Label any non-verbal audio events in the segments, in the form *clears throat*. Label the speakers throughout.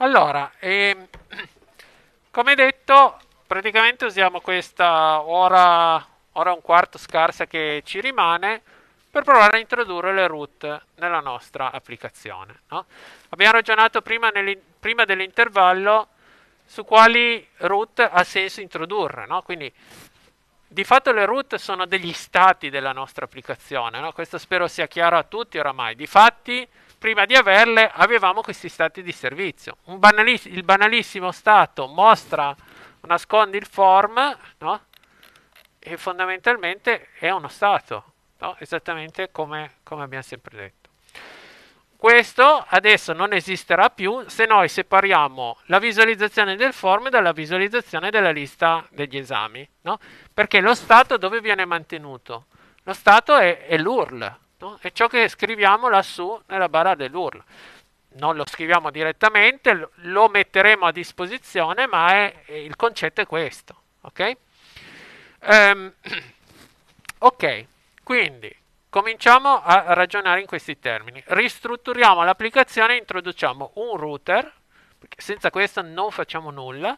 Speaker 1: Allora, ehm, *clears throat* come detto, praticamente usiamo questa ora, ora un quarto scarsa che ci rimane per provare a introdurre le root nella nostra applicazione. No? Abbiamo ragionato prima, prima dell'intervallo su quali root ha senso introdurre, no? quindi di fatto le root sono degli stati della nostra applicazione, no? questo spero sia chiaro a tutti oramai. di Difatti prima di averle avevamo questi stati di servizio. Banaliss- il banalissimo stato mostra, nasconde il form, no? e fondamentalmente è uno stato, no? esattamente come, come abbiamo sempre detto. Questo adesso non esisterà più se noi separiamo la visualizzazione del form dalla visualizzazione della lista degli esami, no? perché lo stato dove viene mantenuto? Lo stato è, è l'URL, no? Certo, è ciò che scriviamo lassù nella barra dell'URL. Non lo scriviamo direttamente, lo metteremo a disposizione, ma è, il concetto è questo. Ok? Um, *clears throat* ok, quindi cominciamo a ragionare in questi termini. Ristrutturiamo l'applicazione, introduciamo un router, perché senza questo non facciamo nulla,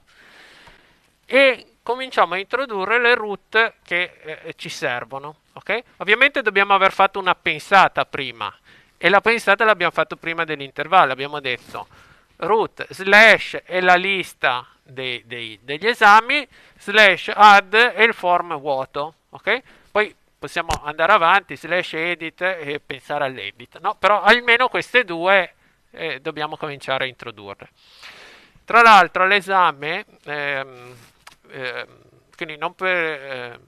Speaker 1: e cominciamo a introdurre le root che eh, ci servono. Okay? Ovviamente dobbiamo aver fatto una pensata prima e la pensata l'abbiamo fatto prima dell'intervallo. Abbiamo detto root slash è la lista dei, dei, degli esami, slash add è il form vuoto. Okay? Poi possiamo andare avanti, slash edit e pensare all'edit. No? Però almeno queste due eh, dobbiamo cominciare a introdurre. Tra l'altro l'esame... Ehm, eh, quindi non per, eh,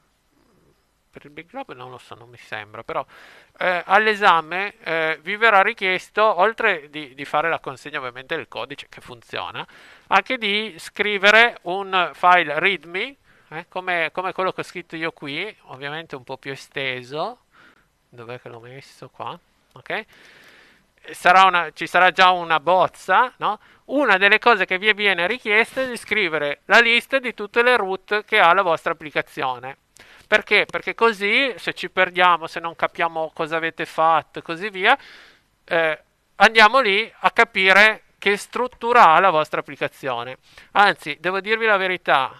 Speaker 1: per, il Big Globe non lo so, non mi sembra, però eh, all'esame eh, vi verrà richiesto, oltre di, di, fare la consegna ovviamente del codice che funziona, anche di scrivere un file readme, eh, come, come quello che ho scritto io qui, ovviamente un po' più esteso, dov'è che l'ho messo qua? Ok? sarà una, ci sarà già una bozza, no? una delle cose che vi viene richiesta è di scrivere la lista di tutte le route che ha la vostra applicazione. Perché? Perché così, se ci perdiamo, se non capiamo cosa avete fatto e così via, eh, andiamo lì a capire che struttura ha la vostra applicazione. Anzi, devo dirvi la verità,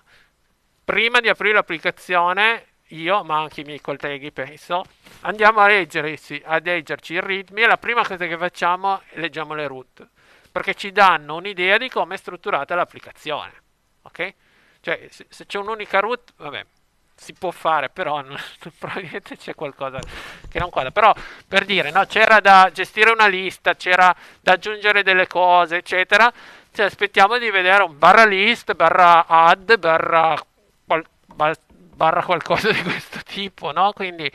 Speaker 1: prima di aprire l'applicazione io, ma anche i miei colleghi penso, andiamo a, leggersi, a leggerci i ritmi e la prima cosa che facciamo è leggiamo le root, perché ci danno un'idea di come è strutturata l'applicazione. Ok? Cioè, se, se c'è un'unica root, vabbè, si può fare, però *laughs* non, probabilmente c'è qualcosa che non quadra. Però per dire, no, c'era da gestire una lista, c'era da aggiungere delle cose, eccetera. Ci aspettiamo di vedere un barra list, barra add, barra barra qualcosa di questo tipo, no? Quindi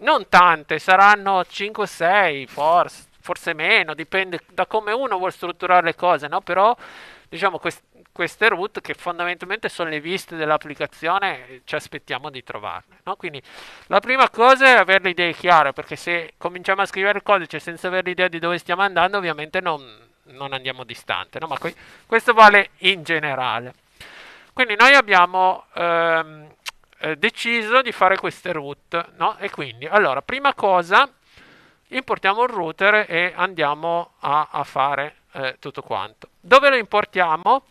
Speaker 1: non tante, saranno 5 o 6 forse, forse meno, dipende da come uno vuole strutturare le cose, no? Però diciamo quest- queste route che fondamentalmente sono le viste dell'applicazione ci aspettiamo di trovarle. No? Quindi la prima cosa è avere le idee chiare, perché se cominciamo a scrivere il codice senza avere l'idea di dove stiamo andando, ovviamente non, non andiamo distante, no? ma que- questo vale in generale. Quindi noi abbiamo ehm, eh, deciso di fare queste root, no? E quindi, allora, prima cosa, importiamo il router e andiamo a, a fare eh, tutto quanto. Dove lo importiamo?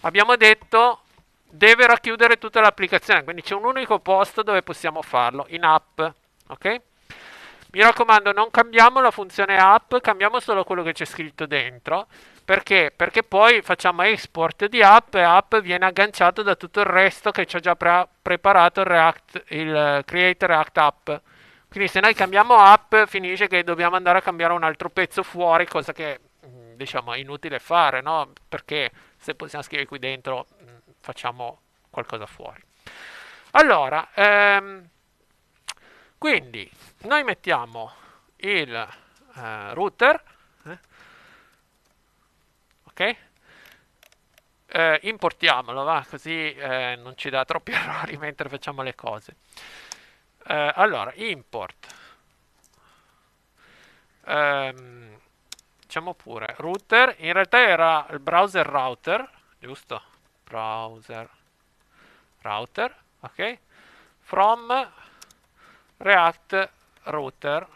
Speaker 1: Abbiamo detto deve racchiudere tutta l'applicazione, quindi c'è un unico posto dove possiamo farlo, in app, ok? Mi raccomando, non cambiamo la funzione app, cambiamo solo quello che c'è scritto dentro. Perché? Perché poi facciamo export di app e app viene agganciato da tutto il resto che ci ha già pre- preparato il, React, il Create React App. Quindi se noi cambiamo app finisce che dobbiamo andare a cambiare un altro pezzo fuori, cosa che mm, diciamo è inutile fare, no? Perché se possiamo scrivere qui dentro mm, facciamo qualcosa fuori. Allora, ehm, quindi noi mettiamo il eh, router eh, importiamolo, va, così eh, non ci dà troppi *laughs* errori mentre facciamo le cose. Eh, allora, import. Ehm, diciamo pure, router, in realtà era il browser router, giusto? Browser router, ok? From React router.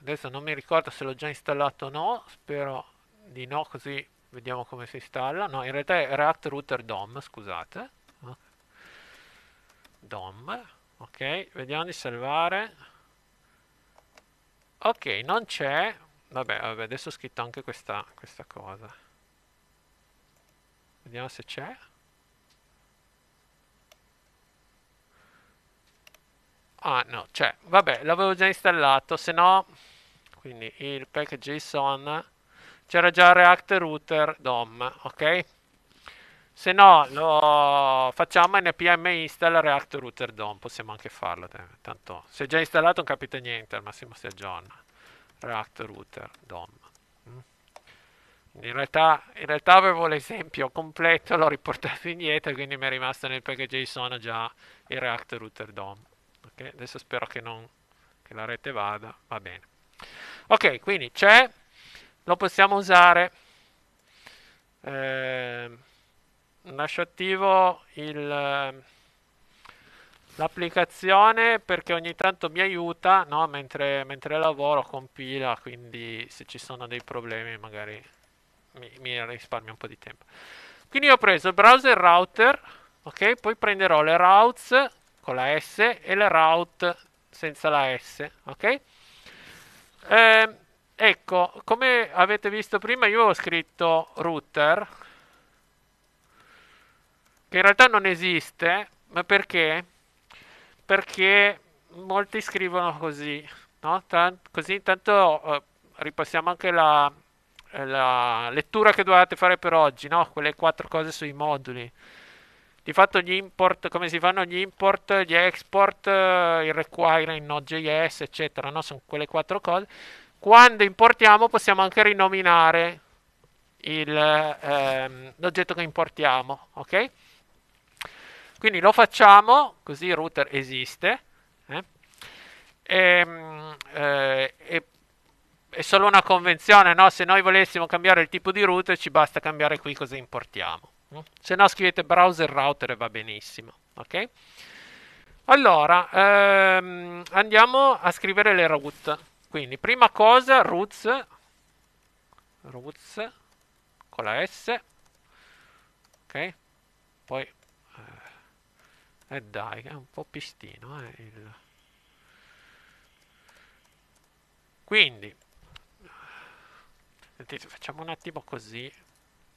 Speaker 1: Adesso non mi ricordo se l'ho già installato o no, spero di no, così Vediamo come si installa. No, in realtà è React Router DOM, scusate. DOM. Ok, vediamo di salvare. Ok, non c'è. Vabbè, vabbè, adesso ho scritto anche questa, questa cosa. Vediamo se c'è. Ah no, c'è. Vabbè, l'avevo già installato, se no... Quindi il package JSON c'era già React Router DOM, ok? Se no, lo facciamo npm install React Router DOM, possiamo anche farlo, tanto se è già installato non capita niente, al massimo si aggiorna. React Router DOM. Mm. In realtà, in realtà avevo l'esempio completo, l'ho riportato indietro, quindi mi è rimasto nel package.json già il React Router DOM. Okay? Adesso spero che, non, che la rete vada, va bene. Ok, quindi c'è lo possiamo usare. Eh, lascio attivo il, ehm, l'applicazione perché ogni tanto mi aiuta no? mentre, mentre, lavoro, compila, quindi se ci sono dei problemi magari mi, mi risparmio un po' di tempo. Quindi ho preso il browser router, ok? Poi prenderò le routes con la S e le route senza la S, ok? Eh, Ecco, come avete visto prima io ho scritto router, che in realtà non esiste, ma perché? Perché molti scrivono così, no? Tan così intanto eh, ripassiamo anche la, la, lettura che dovevate fare per oggi, no? Quelle quattro cose sui moduli. Di fatto gli import, come si fanno gli import, gli export, eh, il require in Node.js, eccetera, no? Sono quelle quattro cose. Quando importiamo possiamo anche rinominare il, ehm, l'oggetto che importiamo, ok? Quindi lo facciamo, così il router esiste, eh? e, ehm, eh, e è solo una convenzione, no? Se noi volessimo cambiare il tipo di router ci basta cambiare qui cosa importiamo. Se no scrivete browser router e va benissimo, ok? Allora, ehm, andiamo a scrivere le route. Quindi, prima cosa, roots, roots con la S, ok? Poi, e eh, eh, dai, è un po' pistino, eh, il... Quindi, sentite, facciamo un attimo così,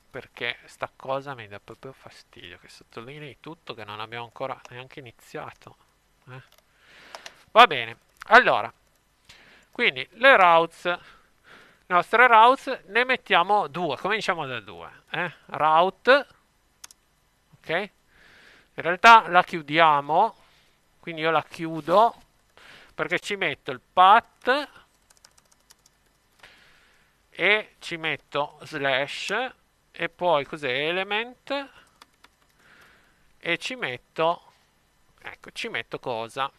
Speaker 1: perché sta cosa mi dà proprio fastidio, che sottolinei tutto, che non abbiamo ancora neanche iniziato. Eh? Va bene, allora... Quindi le routes, nostre routes, ne mettiamo due. Cominciamo da due. Eh? Route, ok? In realtà la chiudiamo, quindi io la chiudo perché ci metto il path e ci metto slash e poi cos'è element e ci metto ecco ci metto cosa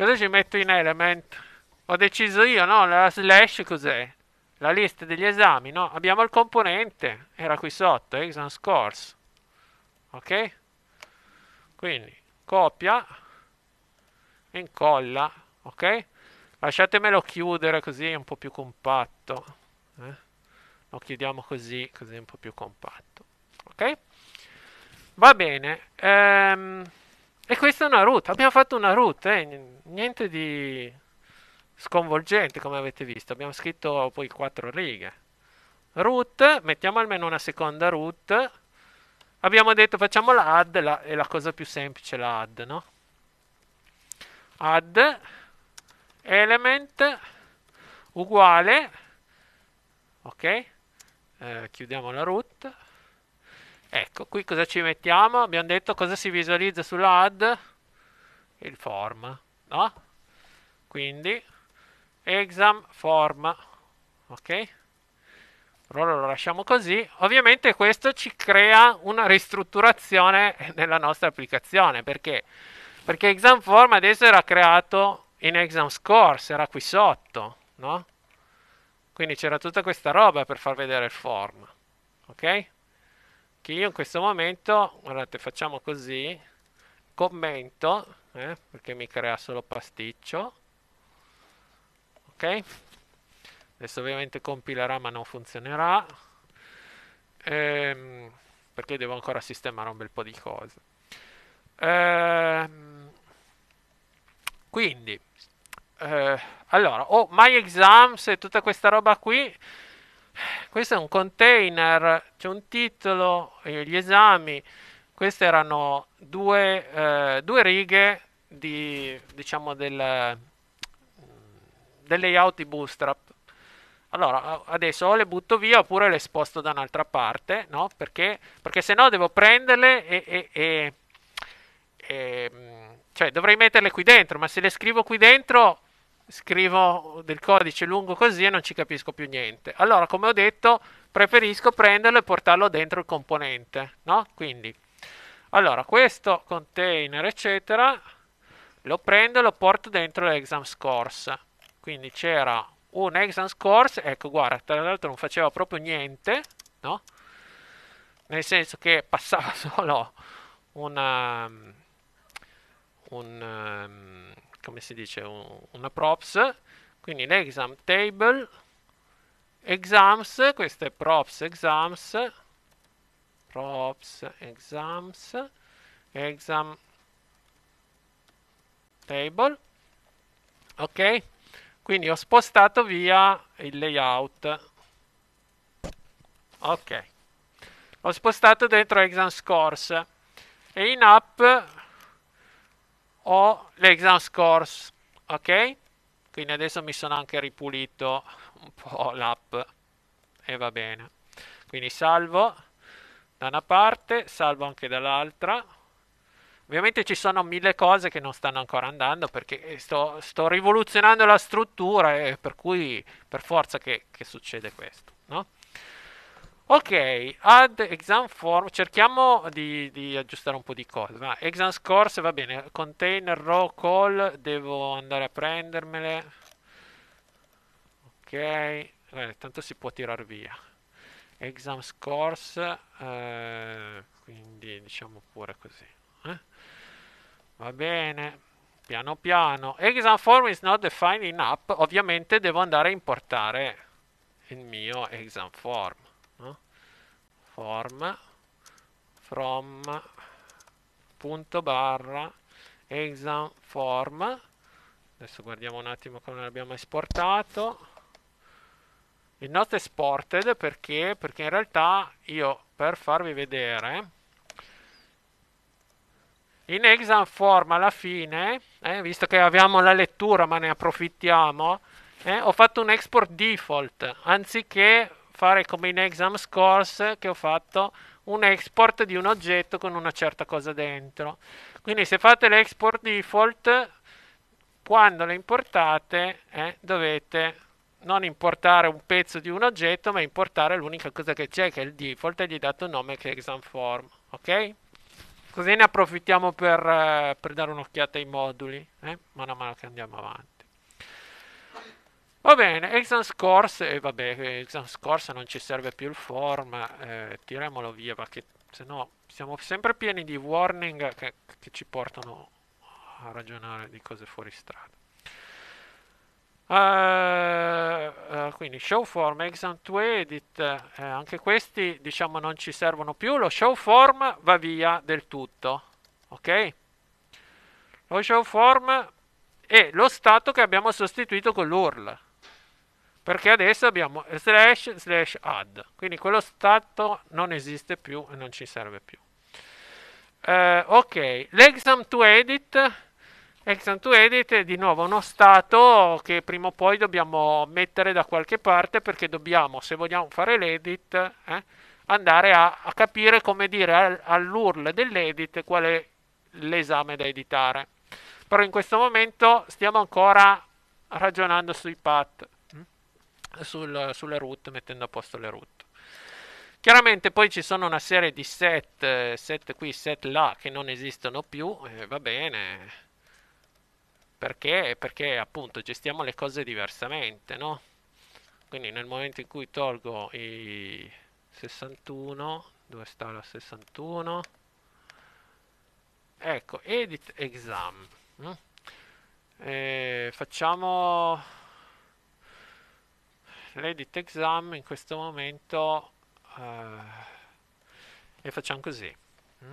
Speaker 1: Cosa ci metto in element? Ho deciso io, no? La slash cos'è? La lista degli esami, no? Abbiamo il componente, era qui sotto, eh, exam scores. Ok? Quindi, copia, incolla, ok? Lasciatemelo chiudere così è un po' più compatto. Eh? Lo chiudiamo così, così è un po' più compatto. Ok? Va bene. Ehm... E questa è una route, abbiamo fatto una route, eh? niente di sconvolgente come avete visto, abbiamo scritto poi quattro righe. Root, mettiamo almeno una seconda root. Abbiamo detto facciamo la add, la, è la cosa più semplice la add, no? Add element uguale, ok? Eh, chiudiamo la root Ecco, qui cosa ci mettiamo? Abbiamo detto cosa si visualizza sulla add? Il form, no? Quindi exam form, ok? Allora lo lasciamo così. Ovviamente questo ci crea una ristrutturazione *laughs* nella nostra applicazione, perché? Perché exam form adesso era creato in exam scores, era qui sotto, no? Quindi c'era tutta questa roba per far vedere il form, ok? che io in questo momento, guardate, facciamo così, commento, eh, perché mi crea solo pasticcio, ok? Adesso ovviamente compilerà ma non funzionerà, ehm, perché devo ancora sistemare un bel po' di cose. Ehm, quindi, eh, allora, o oh, my exams e tutta questa roba qui questo è un container, c'è un titolo, eh, gli esami, queste erano due, eh, due righe di, diciamo del, del layout di Bootstrap. Allora, adesso o le butto via oppure le sposto da un'altra parte, no? Perché, perché se no devo prenderle e, e, e, e... Mm, cioè, dovrei metterle qui dentro, ma se le scrivo qui dentro scrivo del codice lungo così e non ci capisco più niente. Allora, come ho detto, preferisco prenderlo e portarlo dentro il componente, no? Quindi, allora, questo container, eccetera, lo prendo e lo porto dentro l'exam scores. Quindi c'era un exam scores, ecco, guarda, tra l'altro non faceva proprio niente, no? Nel senso che passava *laughs* solo una... un... Um, um come si dice, una props, quindi l'exam table, exams, questo è props exams, props exams, exam table, ok? Quindi ho spostato via il layout, ok? Ho spostato dentro exam scores e in app ho l'exam scores, ok? Quindi adesso mi sono anche ripulito un po' l'app e va bene. Quindi salvo da una parte, salvo anche dall'altra. Ovviamente ci sono mille cose che non stanno ancora andando perché eh, sto, sto rivoluzionando la struttura e per cui per forza che, che succede questo, no? Ok, add exam form, cerchiamo di, di, aggiustare un po' di cose. Ma exam scores va bene, container raw call, devo andare a prendermele. Ok, Guarda, tanto si può tirar via. Exam scores, eh, quindi diciamo pure così. Eh? Va bene, piano piano. Exam form is not defined in app, ovviamente devo andare a importare il mio exam form forma from punto barra exam form adesso guardiamo un attimo come l'abbiamo esportato il not exported perché perché in realtà io per farvi vedere in exam form alla fine, eh, visto che abbiamo la lettura ma ne approfittiamo, eh, ho fatto un export default anziché fare come in exam scores che ho fatto un export di un oggetto con una certa cosa dentro. Quindi se fate l'export default, quando lo importate eh, dovete non importare un pezzo di un oggetto, ma importare l'unica cosa che c'è, che è il default, e gli date un nome che è examform, ok? Così ne approfittiamo per, eh, per dare un'occhiata ai moduli, eh, mano a mano che andiamo avanti. Va bene, Exams Course, eh, e vabbè, Exams Course non ci serve più il form, eh, tiriamolo via perché sennò siamo sempre pieni di warning che, che ci portano a ragionare di cose fuori strada. Uh, uh, quindi show form, exam to edit, eh, anche questi diciamo non ci servono più, lo show form va via del tutto, ok? Lo show form è lo stato che abbiamo sostituito con l'URL perché adesso abbiamo slash slash add quindi quello stato non esiste più e non ci serve più eh, ok l'exam to edit exam to edit è di nuovo uno stato che prima o poi dobbiamo mettere da qualche parte perché dobbiamo se vogliamo fare l'edit eh, andare a, a, capire come dire all'url dell'edit qual è l'esame da editare però in questo momento stiamo ancora ragionando sui path sul, sulle root, mettendo a posto le root. Chiaramente poi ci sono una serie di set, set qui, set là, che non esistono più, eh, va bene, perché? Perché appunto gestiamo le cose diversamente, no? Quindi nel momento in cui tolgo i 61, dove sta la 61? Ecco, edit exam. Mm? Eh, facciamo l'edit exam in questo momento eh, e facciamo così mm?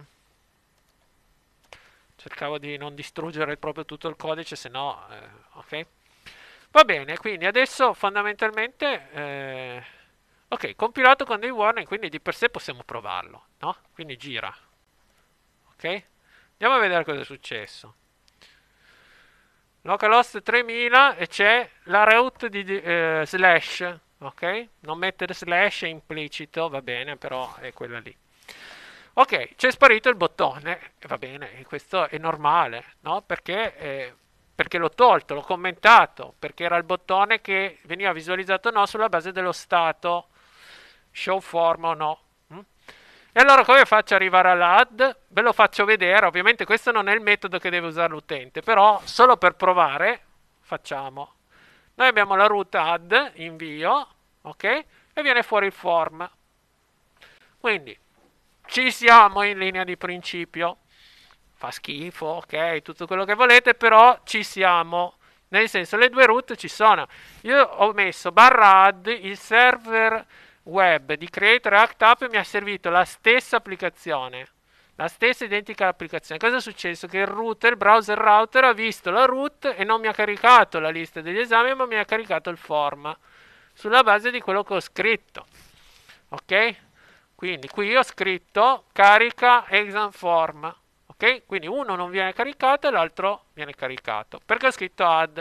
Speaker 1: cercavo di non distruggere proprio tutto il codice se no eh, ok va bene quindi adesso fondamentalmente eh, ok compilato con dei warning quindi di per sé possiamo provarlo no quindi gira ok andiamo a vedere cosa è successo Localhost 3000 e c'è la route di eh, slash, ok? Non mettere slash è implicito, va bene, però è quella lì. Ok, c'è sparito il bottone, va bene, questo è normale, no? Perché, eh, perché l'ho tolto, l'ho commentato, perché era il bottone che veniva visualizzato o no sulla base dello stato, show form o no. E allora come faccio ad arrivare all'ad? Ve lo faccio vedere, ovviamente questo non è il metodo che deve usare l'utente, però solo per provare facciamo. Noi abbiamo la root add, invio, ok? E viene fuori il form. Quindi ci siamo in linea di principio. Fa schifo, ok, tutto quello che volete, però ci siamo. Nel senso le due root ci sono. Io ho messo barra add il server web di Creator Act App mi ha servito la stessa applicazione. La stessa identica applicazione. Cosa è successo? Che il router, il browser router, ha visto la root e non mi ha caricato la lista degli esami, ma mi ha caricato il form sulla base di quello che ho scritto. Ok? Quindi qui ho scritto carica exam form. Ok? Quindi uno non viene caricato e l'altro viene caricato. Perché ho scritto add?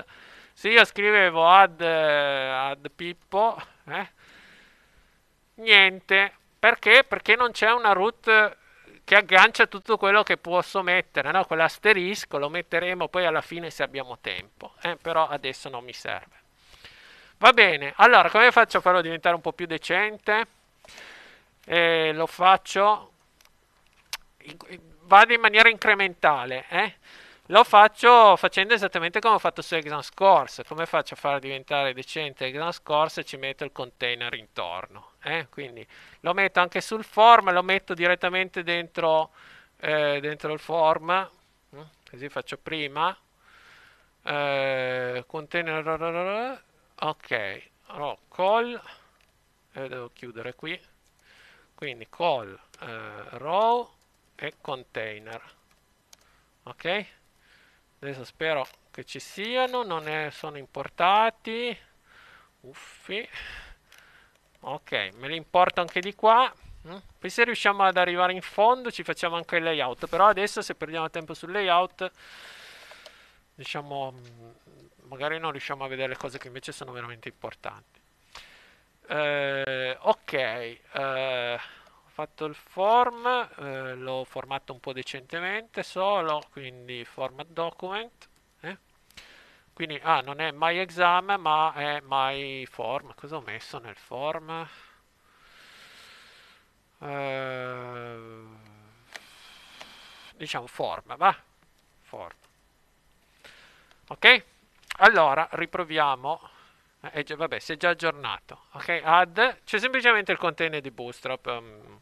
Speaker 1: Se io scrivevo add, eh, add Pippo, eh? niente. Perché? Perché non c'è una root che aggancia tutto quello che posso mettere, no? quell'asterisco lo metteremo poi alla fine se abbiamo tempo, eh? però adesso non mi serve. Va bene, allora come faccio a farlo diventare un po' più decente? Eh, lo faccio, vado in maniera incrementale, eh? Lo faccio facendo esattamente come ho fatto su Grand Scorse. Come faccio a far diventare decente il Grand Ci metto il container intorno. Eh? Quindi lo metto anche sul form, lo metto direttamente dentro, eh, dentro il form. Mm? Così faccio prima. Eh, container. Ok. Allora, call. Eh, devo chiudere qui. Quindi call eh, row e container. Ok? Adesso spero che ci siano, non ne sono importati. Uffi. Ok, me li importo anche di qua. Mm. Poi se riusciamo ad arrivare in fondo ci facciamo anche il layout. Però adesso se perdiamo tempo sul layout, diciamo, mm, magari non riusciamo a vedere le cose che invece sono veramente importanti. Eh, ok. Eh fatto il form, eh, l'ho formato un po' decentemente solo, quindi format document. Eh? Quindi, ah, non è my exam, ma è my form. Cosa ho messo nel form? Eh, diciamo form, va? Form. Ok? Allora, riproviamo. Eh, vabbè, si è già aggiornato. Ok, add, c'è semplicemente il container di Bootstrap. Um,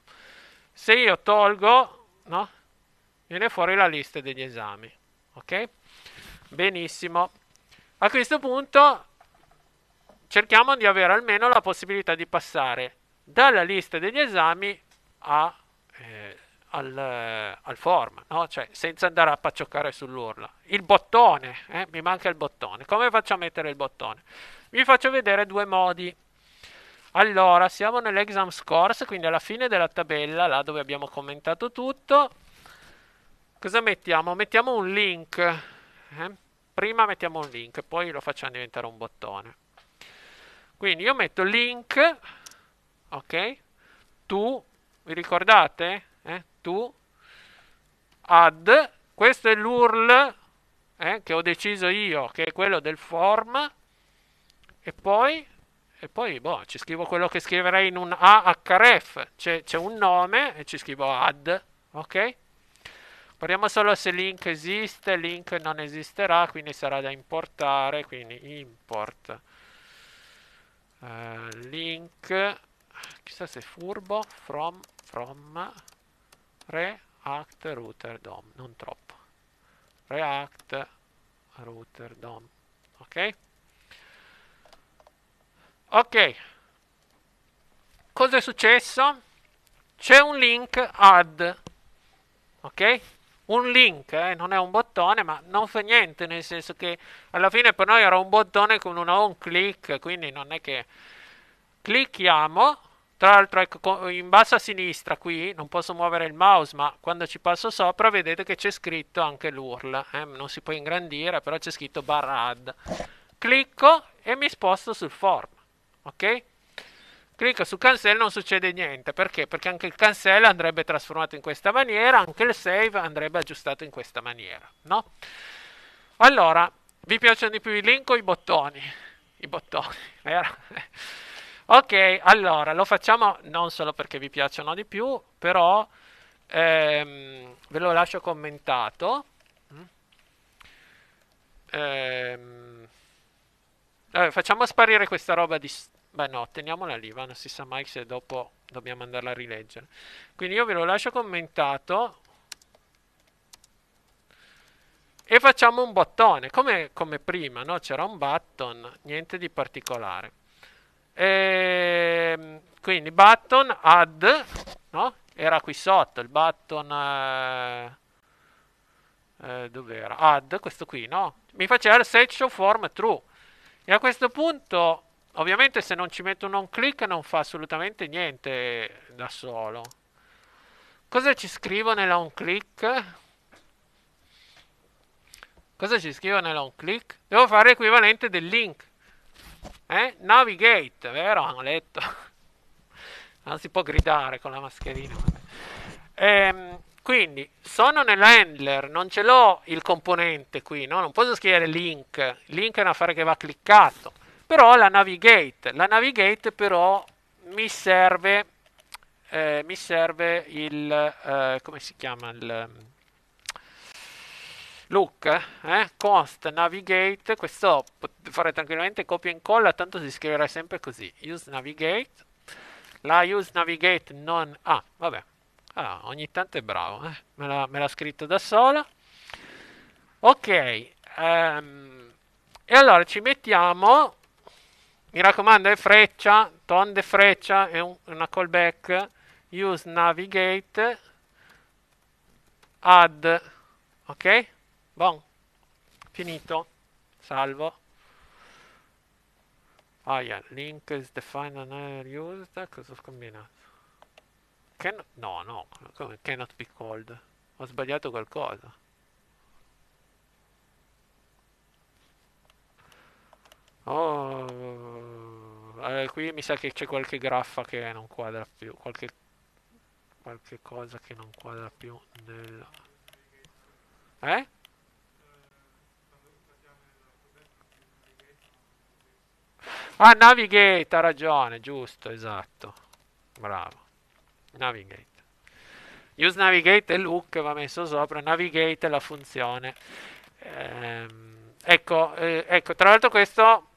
Speaker 1: se io tolgo, no? Viene fuori la lista degli esami, ok? Benissimo. A questo punto cerchiamo di avere almeno la possibilità di passare dalla lista degli esami a, eh, al, eh, al, form, no? cioè senza andare a paccioccare sull'urla. Il bottone, eh? mi manca il bottone. Come faccio a mettere il bottone? Vi faccio vedere due modi. Allora, siamo nell'exam scores, quindi alla fine della tabella, là dove abbiamo commentato tutto. Cosa mettiamo? Mettiamo un link. Eh? Prima mettiamo un link, poi lo facciamo diventare un bottone. Quindi io metto link, ok? Tu, vi ricordate? Eh? Tu, add, questo è l'URL eh? che ho deciso io, che è quello del form, e poi e poi boh, ci scrivo quello che scriverei in un AHRF, c'è, c'è un nome e ci scrivo add, ok? Guardiamo solo se link esiste, link non esisterà, quindi sarà da importare, quindi import uh, link, chissà se è furbo, from, from, react router DOM, non troppo, react router DOM, ok? Ok, cosa è successo? C'è un link add, ok? Un link, eh? non è un bottone, ma non fa niente, nel senso che alla fine per noi era un bottone con un on click, quindi non è che clicchiamo, tra l'altro ecco, in basso a sinistra qui non posso muovere il mouse ma quando ci passo sopra vedete che c'è scritto anche l'URL eh? non si può ingrandire però c'è scritto barra add clicco e mi sposto sul form ok? Clicco su cancella, non succede niente, perché? Perché anche il cancella andrebbe trasformato in questa maniera, anche il save andrebbe aggiustato in questa maniera, no? Allora, vi piacciono di più i link o i bottoni? I bottoni, *laughs* vero? ok, allora, lo facciamo non solo perché vi piacciono di più, però ehm, ve lo lascio commentato. Ehm, allora, facciamo sparire questa roba di Beh no, teniamola lì, va, non si sa mai se dopo dobbiamo andarla a rileggere. Quindi io ve lo lascio commentato. E facciamo un bottone, come, come prima, no? C'era un button, niente di particolare. E, ehm, quindi button add, no? Era qui sotto, il button... Eh, eh, dov'era? Add, questo qui, no? Mi faceva il section form true. E a questo punto Ovviamente se non ci metto un on click non fa assolutamente niente da solo. Cosa ci scrivo nella on click? Cosa ci scrivo nella click? Devo fare l'equivalente del link. Eh? Navigate, vero? Hanno letto. *laughs* Non si può gridare con la mascherina. Ehm, quindi sono nell'handler, non ce l'ho il componente qui, no? Non posso scrivere link. Link è un affare che va cliccato però la Navigate, la Navigate però mi serve, eh, mi serve il, eh, come si chiama il mm, look, eh? const navigate, questo potete fare tranquillamente copia e incolla, tanto si scriverà sempre così, use navigate, la use navigate non... ah, vabbè, ah, ogni tanto è bravo, eh? me, l'ha, me l'ha scritto da sola, ok, um, e allora ci mettiamo mi raccomando, è freccia, tonde freccia, è una callback. Use navigate, add, ok? Bon, finito, salvo. Ah, yeah, link is defined and are used. Cosa ho combinato? Can no, no, cannot be called. Ho sbagliato qualcosa. qui mi sa che c'è qualche graffa che non quadra più, qualche, qualche cosa che non quadra più nel... Eh? Ah, Navigate, ha ragione, giusto, esatto. Bravo. Navigate. Use Navigate e Look va messo sopra, Navigate è la funzione. Ehm, ecco, eh, ecco, tra l'altro questo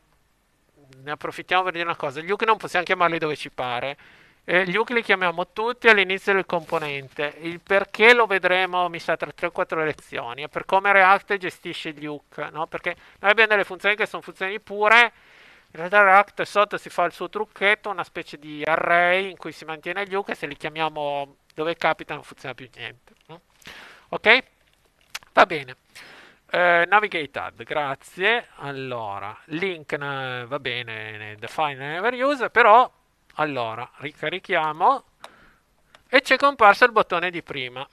Speaker 1: ne approfittiamo per dire una cosa. Gli Uke non possiamo chiamarli dove ci pare. gli UC li chiamiamo tutti all'inizio del componente. Il perché lo vedremo, mi sa, tra 3 o 4 lezioni. È per come React gestisce gli UC, no? Perché noi abbiamo delle funzioni che sono funzioni pure. In realtà React sotto si fa il suo trucchetto, una specie di array in cui si mantiene gli UC e Se li chiamiamo dove capita non funziona più niente. Ok? Va bene. Eh, Navigated, grazie. Allora, link va bene, define never use, però allora ricarichiamo e c'è comparso il bottone di prima.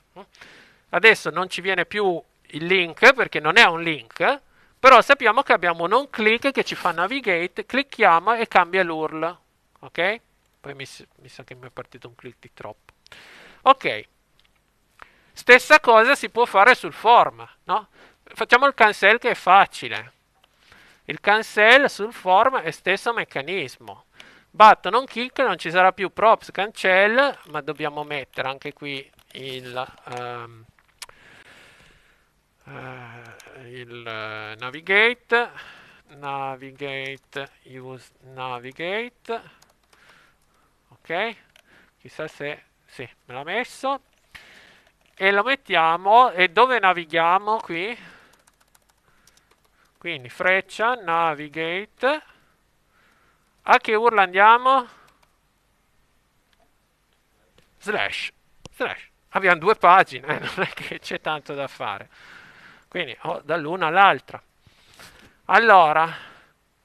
Speaker 1: Adesso non ci viene più il link perché non è un link, però sappiamo che abbiamo un on click che ci fa navigate, clicchiamo e cambia l'URL, ok? Poi mi, mi sa che mi è partito un click di troppo. Ok. Stessa cosa si può fare sul form, no? facciamo il cancel che è facile. Il cancel sul form è stesso meccanismo. Button click non ci sarà più props cancel, ma dobbiamo mettere anche qui il, um, uh, il uh, navigate, navigate, use navigate. Ok? Chissà se... Sì, me l'ha messo e lo mettiamo e dove navighiamo qui? Quindi freccia, navigate. A che urla andiamo? Slash. Slash. Abbiamo due pagine, *laughs* non è che c'è tanto da fare. Quindi oh, dall'una all'altra. Allora,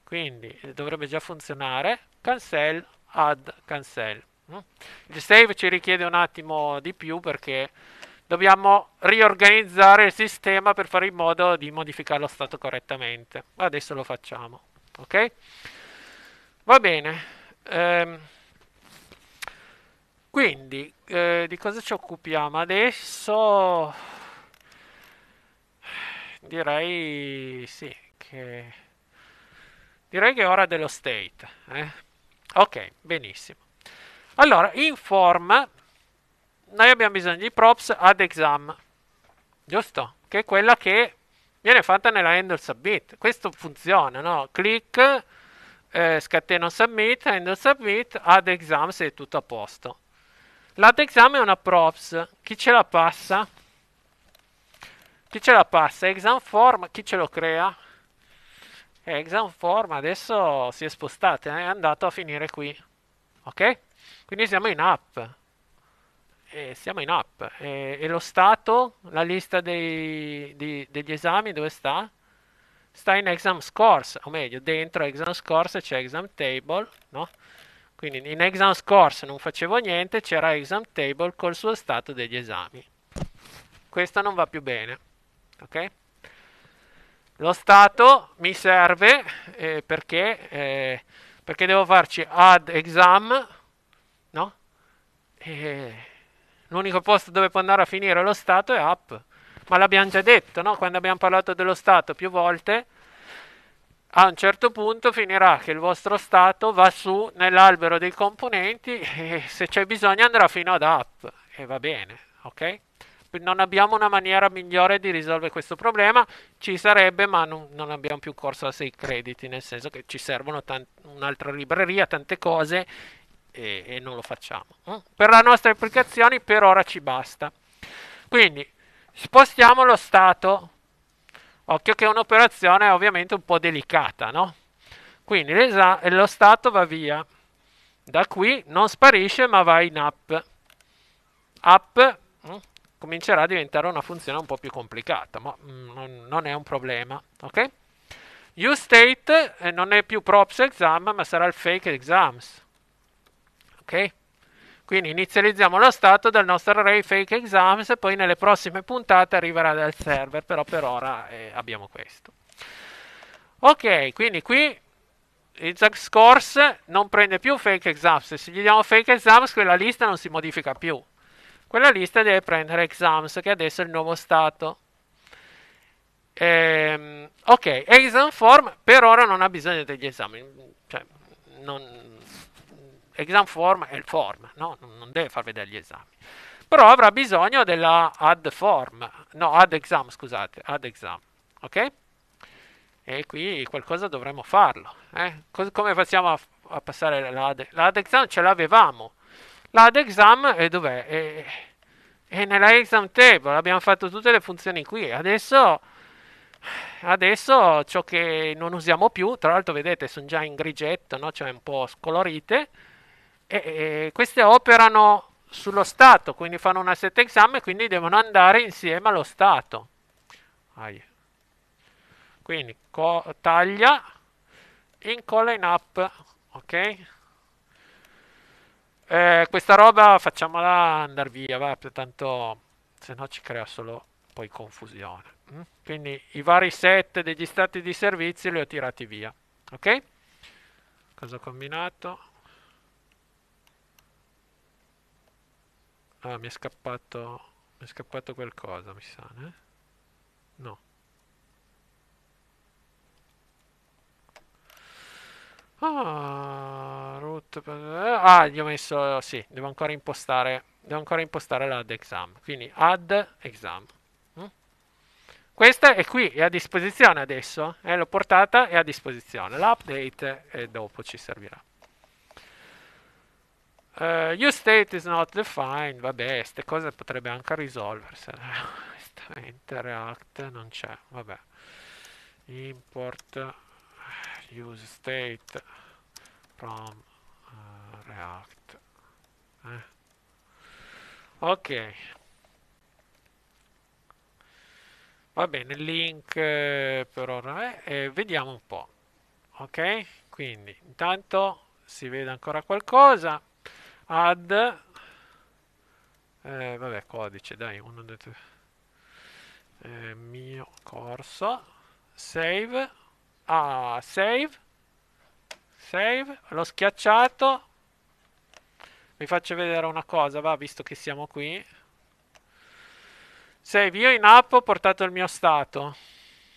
Speaker 1: quindi dovrebbe già funzionare. Cancel, add, cancel. Il save ci richiede un attimo di più perché dobbiamo riorganizzare il sistema per fare in modo di modificare lo stato correttamente. Adesso lo facciamo, ok? Va bene. Ehm, quindi, eh, di cosa ci occupiamo adesso? Direi sì, che... Direi che è ora dello state. Eh? Ok, benissimo. Allora, in form noi abbiamo bisogno di props ad exam, giusto? Che è quella che viene fatta nella handle submit. Questo funziona, no? Clic, eh, scateno submit, handle submit, ad exam se è tutto a posto. L'ad exam è una props, chi ce la passa? Chi ce la passa? Exam form, chi ce lo crea? Eh, exam form adesso si è spostata, eh? è andato a finire qui. Ok? Quindi siamo in app e eh, siamo in app. E, eh, e lo stato, la lista dei, di, degli esami, dove sta? Sta in exam scores, o meglio, dentro exam scores c'è exam table, no? Quindi in exam scores non facevo niente, c'era exam table col suo stato degli esami. Questo non va più bene, ok? Lo stato mi serve eh, perché, eh, perché devo farci add exam, no? E eh, L'unico posto dove può andare a finire lo Stato è app. Ma l'abbiamo già detto, no? Quando abbiamo parlato dello Stato più volte, a un certo punto finirà che il vostro Stato va su nell'albero dei componenti e se c'è bisogno andrà fino ad app. E va bene, ok? non abbiamo una maniera migliore di risolvere questo problema. Ci sarebbe, ma non, non abbiamo più corso a 6 crediti, nel senso che ci servono tant- un'altra libreria, tante cose e, e non lo facciamo. Eh? Per le nostre applicazioni per ora ci basta. Quindi spostiamo lo stato. Occhio che è un'operazione ovviamente un po' delicata, no? Quindi lo stato va via. Da qui non sparisce ma va in app. App mh, mm, comincerà a diventare una funzione un po' più complicata, ma mh, mm, non, non, è un problema, ok? UState eh, non è più props exam, ma sarà il fake exams ok? Quindi inizializziamo lo stato del nostro array fake exams e poi nelle prossime puntate arriverà dal server, però per ora eh, abbiamo questo. Ok, quindi qui il Zag Scores non prende più fake exams, se gli diamo fake exams quella lista non si modifica più. Quella lista deve prendere exams, che adesso è il nuovo stato. Ehm, ok, exam form per ora non ha bisogno degli esami, cioè non, exam form è il form, no? non deve far vedere gli esami. Però avrà bisogno della add form, no, add exam, scusate, add exam, ok? E qui qualcosa dovremmo farlo. Eh? come facciamo a, a passare la l'ad exam? Ce l'avevamo. L'add exam è dov'è? È, è nella exam table, abbiamo fatto tutte le funzioni qui. Adesso adesso ciò che non usiamo più, tra l'altro vedete sono già in grigetto, no? cioè un po' scolorite, e, e queste operano sullo Stato, quindi fanno un asset exam e quindi devono andare insieme allo Stato. Aia. Quindi taglia, incolla in up, ok? Eh, questa roba facciamola andare via, va, tanto se no ci crea solo poi confusione. Mm? Quindi i vari set degli stati di servizio li ho tirati via, ok? Cosa ho combinato? Ah, mi è scappato... Mi è scappato qualcosa, mi sa, eh? No. Ah, root... Ah, gli ho messo... Sì, devo ancora impostare... Devo ancora impostare l'add exam. Quindi add exam. Mm? Questa è qui, è a disposizione adesso. Eh, l'ho portata, è a disposizione. L'update e eh, dopo ci servirà. Uh, your state is not defined. Vabbè, queste cose potrebbe anche risolversi. React non c'è. Vabbè. Import eh, use state from uh, React. Eh. Ok. Va bene, link per ora è. Eh, vediamo un po'. Ok? Quindi, intanto si vede ancora qualcosa add eh, vabbè codice dai uno eh, mio corso save ah save save l'ho schiacciato vi faccio vedere una cosa va visto che siamo qui save io in app ho portato il mio stato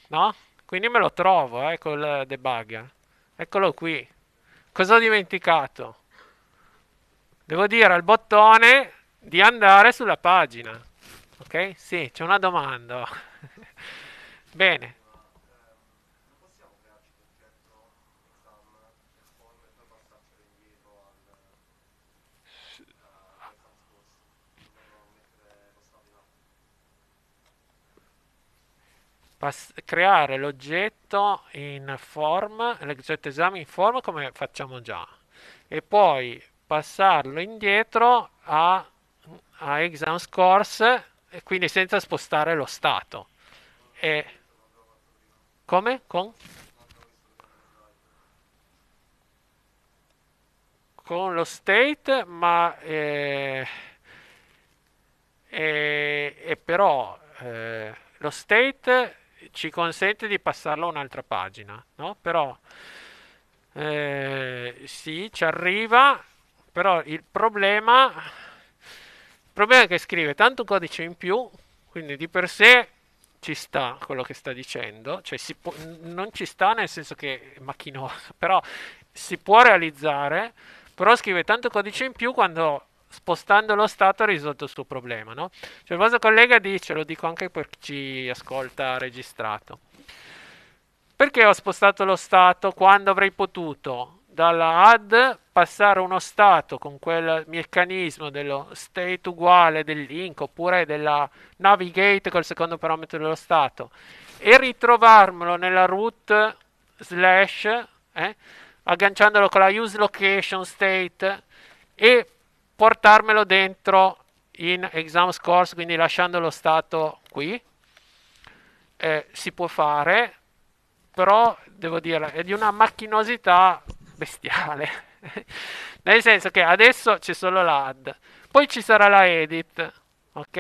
Speaker 1: no quindi me lo trovo eh col debugger eccolo qui cosa ho dimenticato devo dire al bottone di andare sulla pagina. Ok? Sì, c'è una domanda. *laughs* Bene. creare l'oggetto in form, l'oggetto esame in form come facciamo già e poi passarlo indietro a, a exam scores e quindi senza spostare lo stato. E come? Con? Con lo state, ma eh, eh, eh però lo state ci consente di passarlo a un'altra pagina, no? Però eh, sì, ci arriva però il problema, il problema è che scrive tanto codice in più, quindi di per sé ci sta quello che sta dicendo, cioè può, non ci sta nel senso che è macchinoso, *laughs* però si può realizzare, però scrive tanto codice in più quando spostando lo stato ha risolto il suo problema, no? Cioè il vostro collega dice, lo dico anche per chi ci ascolta registrato, perché ho spostato lo stato quando avrei potuto dalla add passare uno Stato con quel meccanismo dello state uguale del link oppure della navigate col secondo parametro dello Stato e ritrovarmelo nella root slash eh, agganciandolo con la use location state e portarmelo dentro in exam scourse quindi lasciando lo stato qui eh, si può fare però devo dire è di una macchinosità bestiale *laughs* Nel senso che adesso c'è solo l'add, poi ci sarà la edit, ok?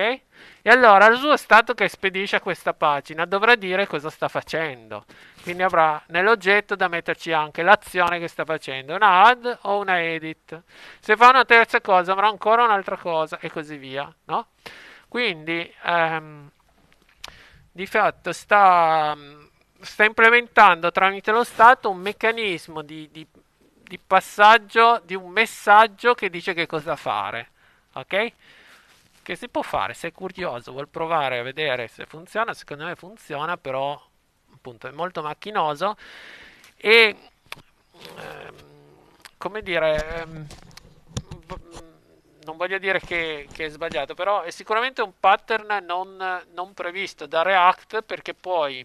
Speaker 1: E allora il suo stato che spedisce a questa pagina dovrà dire cosa sta facendo. Quindi avrà nell'oggetto da metterci anche l'azione che sta facendo, una add o una edit. Se fa una terza cosa avrà ancora un'altra cosa e così via, no? Quindi ehm, di fatto sta, mm, sta, implementando tramite lo stato un meccanismo di, di di passaggio di un messaggio che dice che cosa fare, ok? Che si può fare, se è curioso, vuol provare a vedere se funziona, secondo me funziona, però appunto è molto macchinoso e ehm, come dire, ehm, non voglio dire che, che, è sbagliato, però è sicuramente un pattern non, non previsto da React perché poi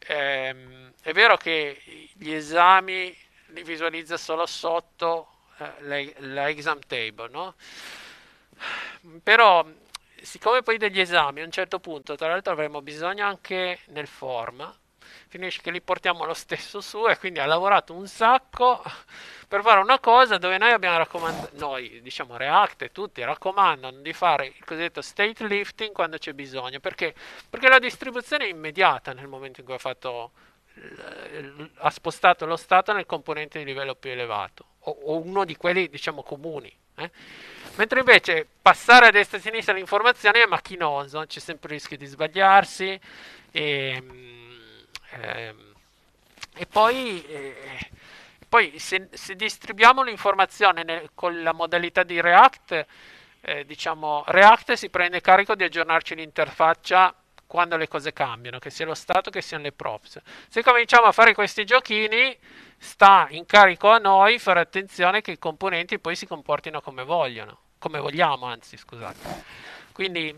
Speaker 1: ehm, è vero che gli esami visualizza solo sotto eh, la, exam table, no? Però siccome poi degli esami a un certo punto, tra l'altro avremo bisogno anche nel form, finisce che li portiamo lo stesso su e quindi ha lavorato un sacco per fare una cosa dove noi abbiamo raccomandato, noi diciamo React e tutti raccomandano di fare il cosiddetto state lifting quando c'è bisogno, perché? Perché la distribuzione è immediata nel momento in cui ha fatto ha spostato lo Stato nel componente di livello più elevato o, o uno di quelli diciamo comuni. Eh? Mentre invece passare a destra e a sinistra l'informazione è macchinoso, c'è sempre il rischio di sbagliarsi e, ehm, e, ehm, e poi, e, eh, poi se, se, distribuiamo l'informazione nel, con la modalità di React, eh, diciamo React si prende carico di aggiornarci l'interfaccia quando le cose cambiano, che sia lo stato che siano le props. Se cominciamo a fare questi giochini, sta in carico a noi fare attenzione che i componenti poi si comportino come vogliono, come vogliamo, anzi, scusate. Quindi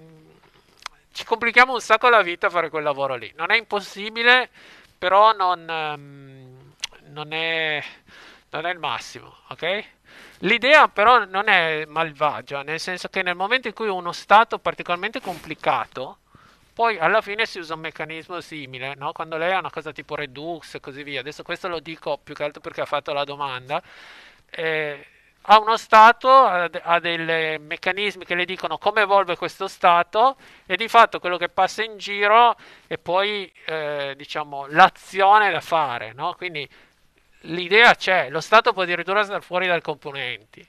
Speaker 1: ci complichiamo un sacco la vita a fare quel lavoro lì. Non è impossibile, però non, ehm, non, è, non è il massimo, ok? L'idea però non è malvagia, nel senso che nel momento in cui uno stato particolarmente complicato poi alla fine si usa un meccanismo simile, no? quando lei ha una cosa tipo Redux e così via. Adesso questo lo dico più che altro perché ha fatto la domanda. Eh, ha uno stato, ha, dei meccanismi che le dicono come evolve questo stato e di fatto quello che passa in giro è poi eh, diciamo, l'azione da fare. No? Quindi l'idea c'è, lo stato può addirittura stare fuori dai componenti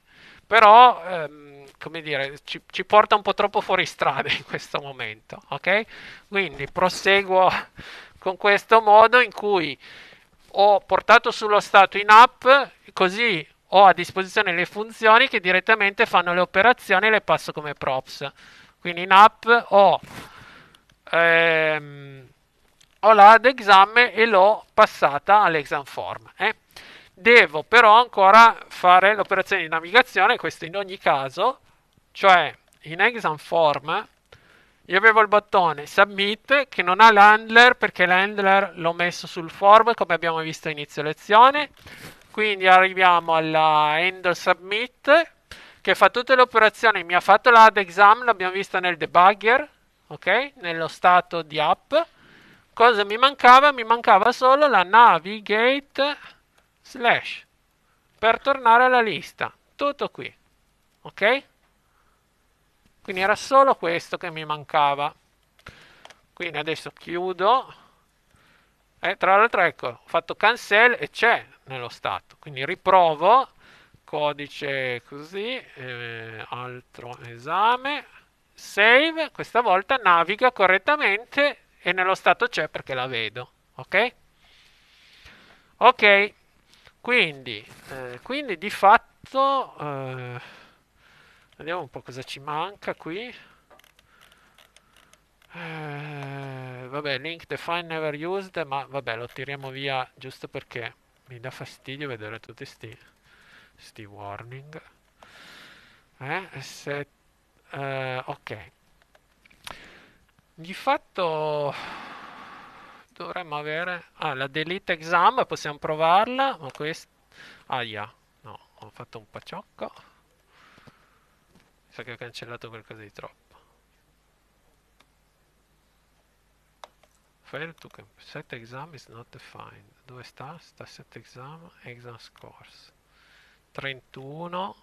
Speaker 1: però ehm, come dire, ci, ci, porta un po' troppo fuori strada in questo momento, ok? Quindi proseguo con questo modo in cui ho portato sullo stato in app, così ho a disposizione le funzioni che direttamente fanno le operazioni e le passo come props. Quindi in app ho, ehm, ho la d'exame e l'ho passata all'exam form. Eh? Devo però ancora fare l'operazione di navigazione, questo in ogni caso, cioè in exam form io avevo il bottone submit che non ha l'handler perché l'handler l'ho messo sul form come abbiamo visto inizio lezione quindi arriviamo alla handle submit che fa tutte le operazioni mi ha fatto la exam l'abbiamo vista nel debugger ok nello stato di app cosa mi mancava mi mancava solo la navigate slash per tornare alla lista. Tutto qui. Ok? Quindi era solo questo che mi mancava. Quindi adesso chiudo. E eh, tra l'altro ecco, ho fatto cancel e c'è nello stato. Quindi riprovo codice così, eh, altro esame, save, questa volta naviga correttamente e nello stato c'è perché la vedo, ok? Ok. Quindi, eh, quindi di fatto, eh, vediamo un po' cosa ci manca qui. Eh, vabbè, link define never used, ma vabbè, lo tiriamo via giusto perché mi dà fastidio vedere tutti sti, sti warning. Eh, se, eh, ok. Di fatto dovremmo avere... Ah, la delete exam, possiamo provarla, ma questa... Aia, yeah. no, ho fatto un paciocco. Mi sa che ho cancellato qualcosa di troppo. Fail to set exam is not defined. Dove sta? Sta set exam, exam scores. 31.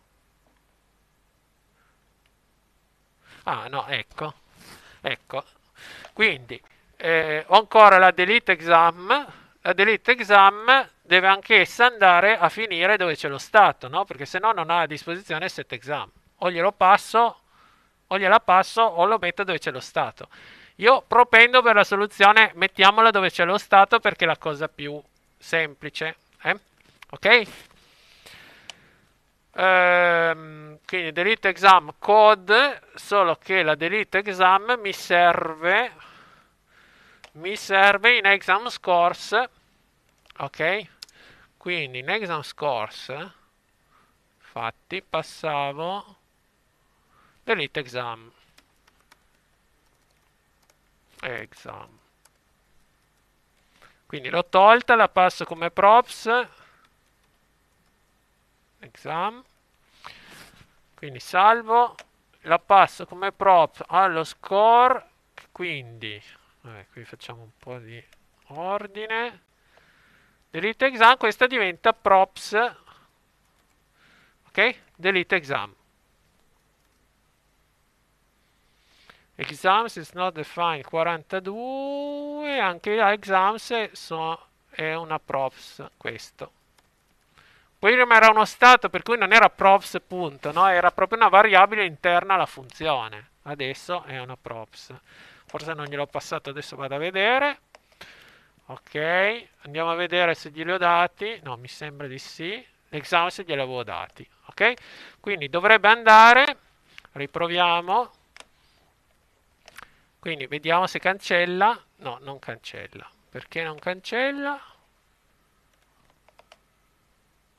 Speaker 1: Ah no, ecco. Ecco. Quindi eh, o ancora la delete exam, la delete exam deve anch'essa andare a finire dove c'è lo stato, no? perché se no non ha a disposizione set exam. O glielo passo, o gliela passo, o lo metto dove c'è lo stato. Io propendo per la soluzione mettiamola dove c'è lo stato perché è la cosa più semplice. Eh? Ok? Ehm, quindi delete exam code, solo che la delete exam mi serve mi serve in exam scores ok quindi in exam scores infatti passavo delete exam exam quindi l'ho tolta la passo come props exam quindi salvo la passo come props allo score quindi Vabbè, qui facciamo un po' di ordine. Delete exam, questa diventa props. Ok? Delete exam. Exams is not defined 42, anche la exams sono, è una props questo. Poi rimarrà uno stato per cui non era props punto, no? era proprio una variabile interna alla funzione. Adesso è una props forse non gliel'ho passato, adesso vado a vedere. Ok, andiamo a vedere se glieli ho dati. No, mi sembra di sì. l'esame se glieli avevo dati. Ok, quindi dovrebbe andare. Riproviamo. Quindi vediamo se cancella. No, non cancella. Perché non cancella?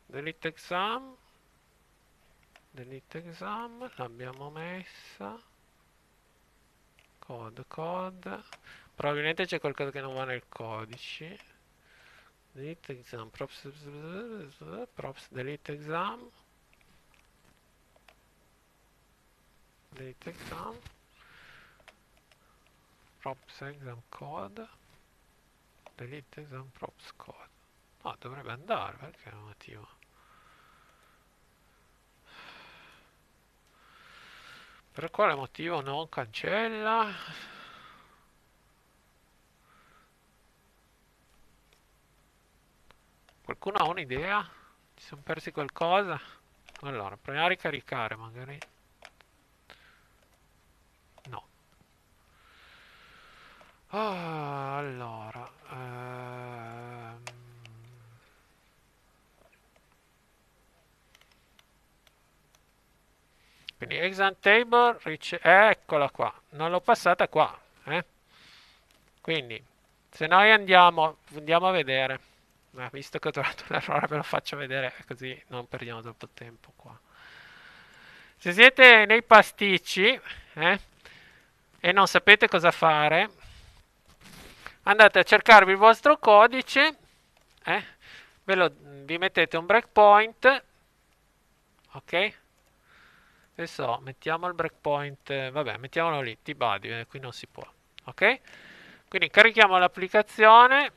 Speaker 1: Delete exam. Delete exam. L'abbiamo messa code code probabilmente c'è qualcosa che non va nel codice delete exam props, props delete exam delete exam props exam code delete exam props code no ah, dovrebbe andare perché è un motivo Per quale motivo non cancella? Qualcuno ha un'idea? Ci sono persi qualcosa? Allora, proviamo a ricaricare magari. No. Ah, allora. Eh... Quindi exam table, rice... Eh, eccola qua, non l'ho passata qua. Eh? Quindi, se noi andiamo, andiamo a vedere, ma eh, visto che ho trovato un errore ve lo faccio vedere così non perdiamo troppo tempo qua. Se siete nei pasticci eh, e non sapete cosa fare, andate a cercarvi il vostro codice, lo, vi mettete un breakpoint, ok? che so, mettiamo il breakpoint, eh, vabbè, mettiamolo lì, T-Buddy, eh, qui non si può, ok? Quindi carichiamo l'applicazione,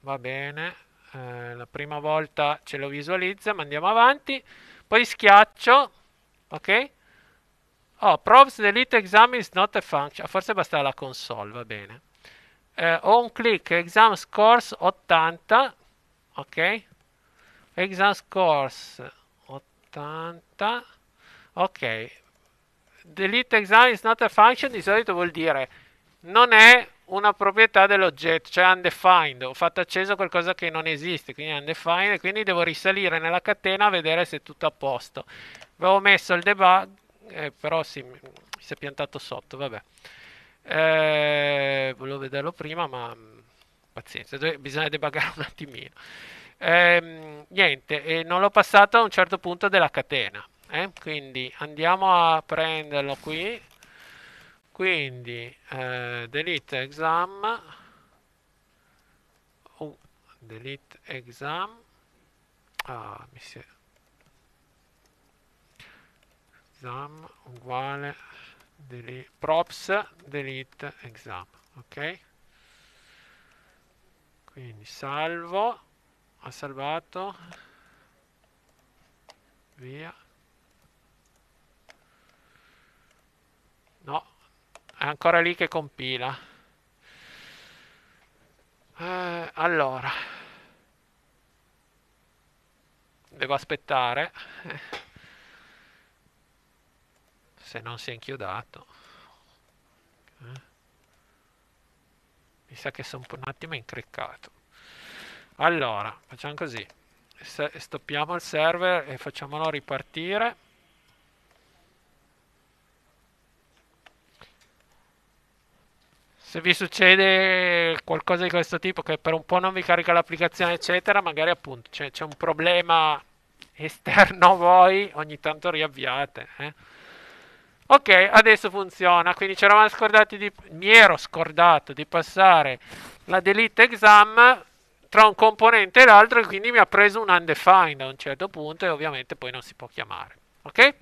Speaker 1: va bene, eh, la prima volta ce lo visualizza, ma andiamo avanti, poi schiaccio, ok? Oh, props delete exam is not a function, ah, forse basta la console, va bene. Eh, un click exam scores 80, ok? Exam scores 80. 80. Ok. Delete exam is not a function di solito vuol dire non è una proprietà dell'oggetto, cioè undefined. Ho fatto acceso qualcosa che non esiste, quindi undefined, quindi devo risalire nella catena a vedere se è tutto a posto. Avevo messo il debug, eh, però sì, si è piantato sotto, vabbè. Eh, volevo vederlo prima, ma mm, pazienza, bisogna debuggare un attimino. Eh, niente, eh, non l'ho passato a un certo punto della catena. Eh? Quindi andiamo a prenderlo qui. Quindi eh, delete exam. Uh, delete exam. Ah, mi si... Exam uguale delete, props delete exam. Ok? Quindi salvo ho salvato via no è ancora lì che compila eh, allora devo aspettare eh. se non si è inchiodato eh. mi sa che sono un attimo incriccato allora, facciamo così. Stoppiamo il server e facciamolo ripartire. Se vi succede qualcosa di questo tipo, che per un po' non vi carica l'applicazione, eccetera, magari appunto c'è, un problema esterno a voi, ogni tanto riavviate. Eh? Ok, adesso funziona, quindi ci eravamo scordati di... mi ero scordato di passare la delete exam tra un componente e l'altro e quindi mi ha preso un undefined a un certo punto e ovviamente poi non si può chiamare. Ok?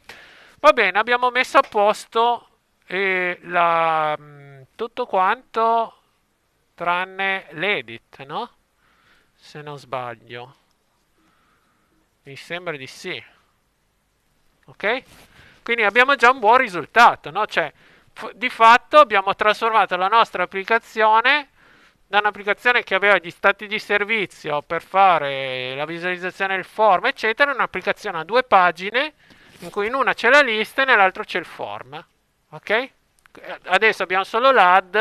Speaker 1: Va bene, abbiamo messo a posto eh, la, mm, tutto quanto tranne l'edit, no? Se non sbaglio. Mi sembra di sì. Ok? Quindi abbiamo già un buon risultato, no? Cioè, di fatto abbiamo trasformato la nostra applicazione da un'applicazione che aveva gli stati di servizio per fare la visualizzazione del form, eccetera, un'applicazione a due pagine in cui in una c'è la lista e nell'altra c'è il form. Ok? Adesso abbiamo solo l'add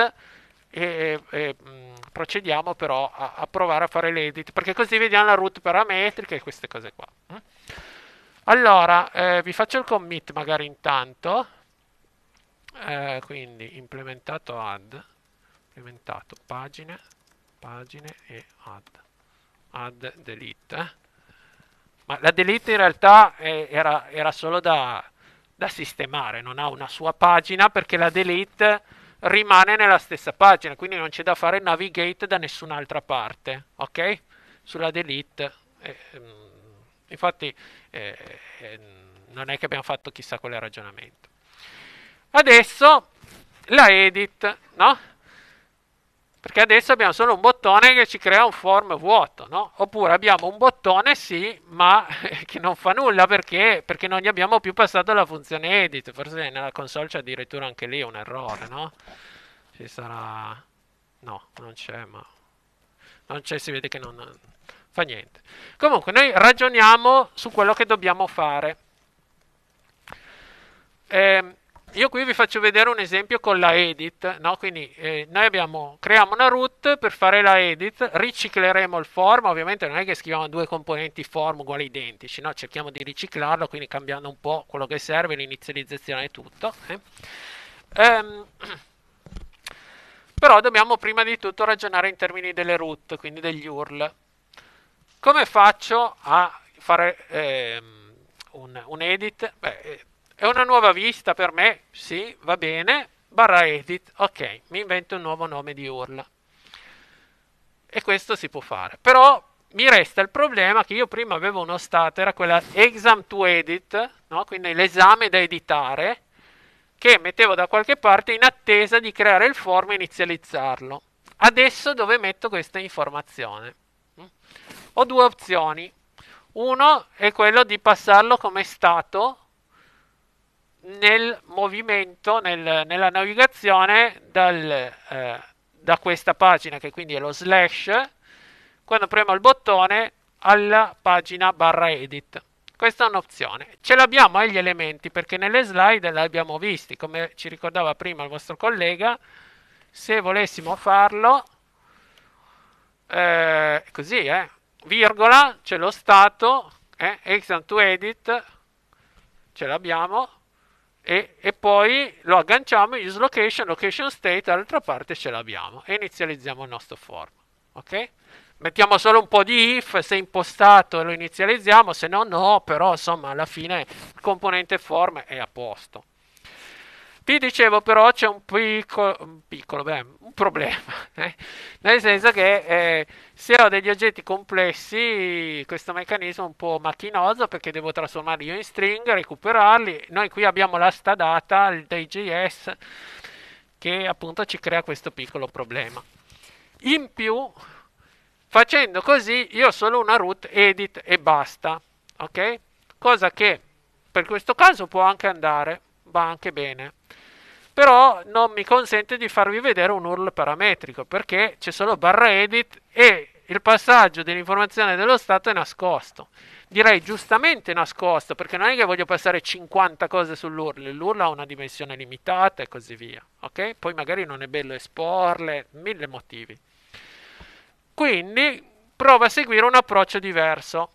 Speaker 1: e, e mh, mm, procediamo però a, a, provare a fare l'edit, perché così vediamo la root parametrica e queste cose qua. Mm? Allora, eh, vi faccio il commit magari intanto, eh, quindi implementato add implementato pagine, pagine e add, add delete. Ma la delete in realtà è, era, era, solo da, da sistemare, non ha una sua pagina perché la delete rimane nella stessa pagina, quindi non c'è da fare navigate da nessun'altra parte, ok? Sulla delete, eh, mm, infatti eh, eh, non è che abbiamo fatto chissà quale ragionamento. Adesso la edit, no? Perché adesso abbiamo solo un bottone che ci crea un form vuoto, no? Oppure abbiamo un bottone sì, ma *laughs* che non fa nulla perché, perché non gli abbiamo più passato la funzione edit. Forse nella console c'è addirittura anche lì un errore, no? Ci sarà... No, non c'è, ma... Non c'è, si vede che non... Fa niente. Comunque, noi ragioniamo su quello che dobbiamo fare. Ehm io qui vi faccio vedere un esempio con la edit, no? quindi eh, noi abbiamo, creiamo una root per fare la edit, ricicleremo il form, ovviamente non è che scriviamo due componenti form uguali identici, no? cerchiamo di riciclarlo, quindi cambiando un po' quello che serve, l'inizializzazione e tutto. Eh? Ehm, *clears throat* però dobbiamo prima di tutto ragionare in termini delle root, quindi degli URL. Come faccio a fare ehm, un, un edit? Beh, eh, è una nuova vista per me? Sì, va bene. Barra edit, ok, mi invento un nuovo nome di urla. E questo si può fare. Però mi resta il problema che io prima avevo uno stat, era quella exam to edit, no? quindi l'esame da editare, che mettevo da qualche parte in attesa di creare il form e inizializzarlo. Adesso dove metto questa informazione? Ho due opzioni. Uno è quello di passarlo come stato nel movimento, nel, nella navigazione dal, eh, da questa pagina, che quindi è lo slash, quando premo il bottone, alla pagina barra edit. Questa è un'opzione. Ce l'abbiamo agli eh, elementi perché nelle slide l'abbiamo visti, come ci ricordava prima il vostro collega. Se volessimo farlo, eh, così, eh, virgola, c'è lo stato, eh, exam to edit, ce l'abbiamo, e, e, poi lo agganciamo use location, location state, dall'altra parte ce l'abbiamo e inizializziamo il nostro form. Ok? Mettiamo solo un po' di if, se impostato lo inizializziamo, se no no, però insomma alla fine il componente form è a posto. Ti dicevo però c'è un piccolo, un, piccolo, beh, un problema, *laughs* eh? nel senso che eh, se ho degli oggetti complessi questo meccanismo è un po' macchinoso perché devo trasformarli io in string, recuperarli, noi qui abbiamo la stadata, il DJS che appunto ci crea questo piccolo problema. In più, facendo così, io ho solo una root edit e basta, ok? Cosa che per questo caso può anche andare, va anche bene. Però non mi consente di farvi vedere un URL parametrico perché c'è solo barra edit e il passaggio dell'informazione dello stato è nascosto. Direi giustamente nascosto, perché non è che voglio passare 50 cose sull'URL, l'URL ha una dimensione limitata e così via, ok? Poi magari non è bello esporle, mille motivi. Quindi prova a seguire un approccio diverso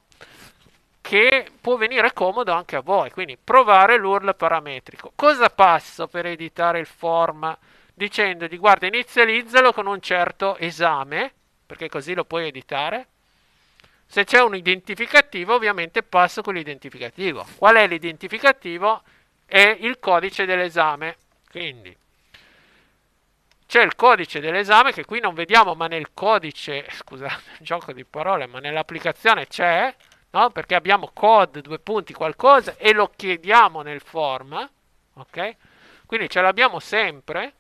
Speaker 1: che può venire comodo anche a voi, quindi provare l'URL parametrico. Cosa passo per editare il form? Dicendogli guarda inizializzalo con un certo esame, perché così lo puoi editare. Se c'è un identificativo ovviamente passo con l'identificativo. Qual è l'identificativo? È il codice dell'esame. Quindi c'è il codice dell'esame che qui non vediamo ma nel codice, *laughs* scusate gioco di parole, ma nell'applicazione c'è no? Perché abbiamo code, due punti, qualcosa e lo chiediamo nel form, ok? Quindi ce l'abbiamo sempre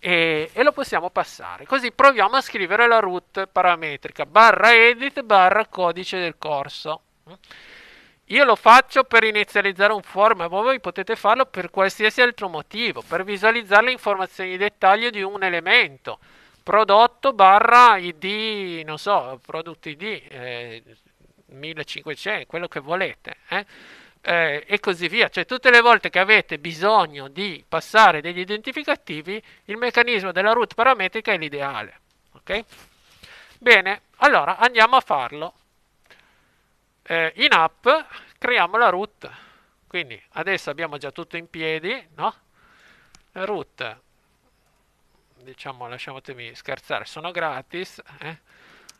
Speaker 1: e, e, lo possiamo passare. Così proviamo a scrivere la root parametrica barra edit barra codice del corso. Io lo faccio per inizializzare un form, ma voi potete farlo per qualsiasi altro motivo, per visualizzare le informazioni di dettaglio di un elemento prodotto barra id, non so, prodotto id, eh, 1500, quello che volete, eh? Eh, e così via. Cioè tutte le volte che avete bisogno di passare degli identificativi, il meccanismo della root parametrica è l'ideale. Ok? Bene, allora andiamo a farlo. Eh, in app creiamo la root. Quindi adesso abbiamo già tutto in piedi, no? Root diciamo lasciatemi scherzare sono gratis eh?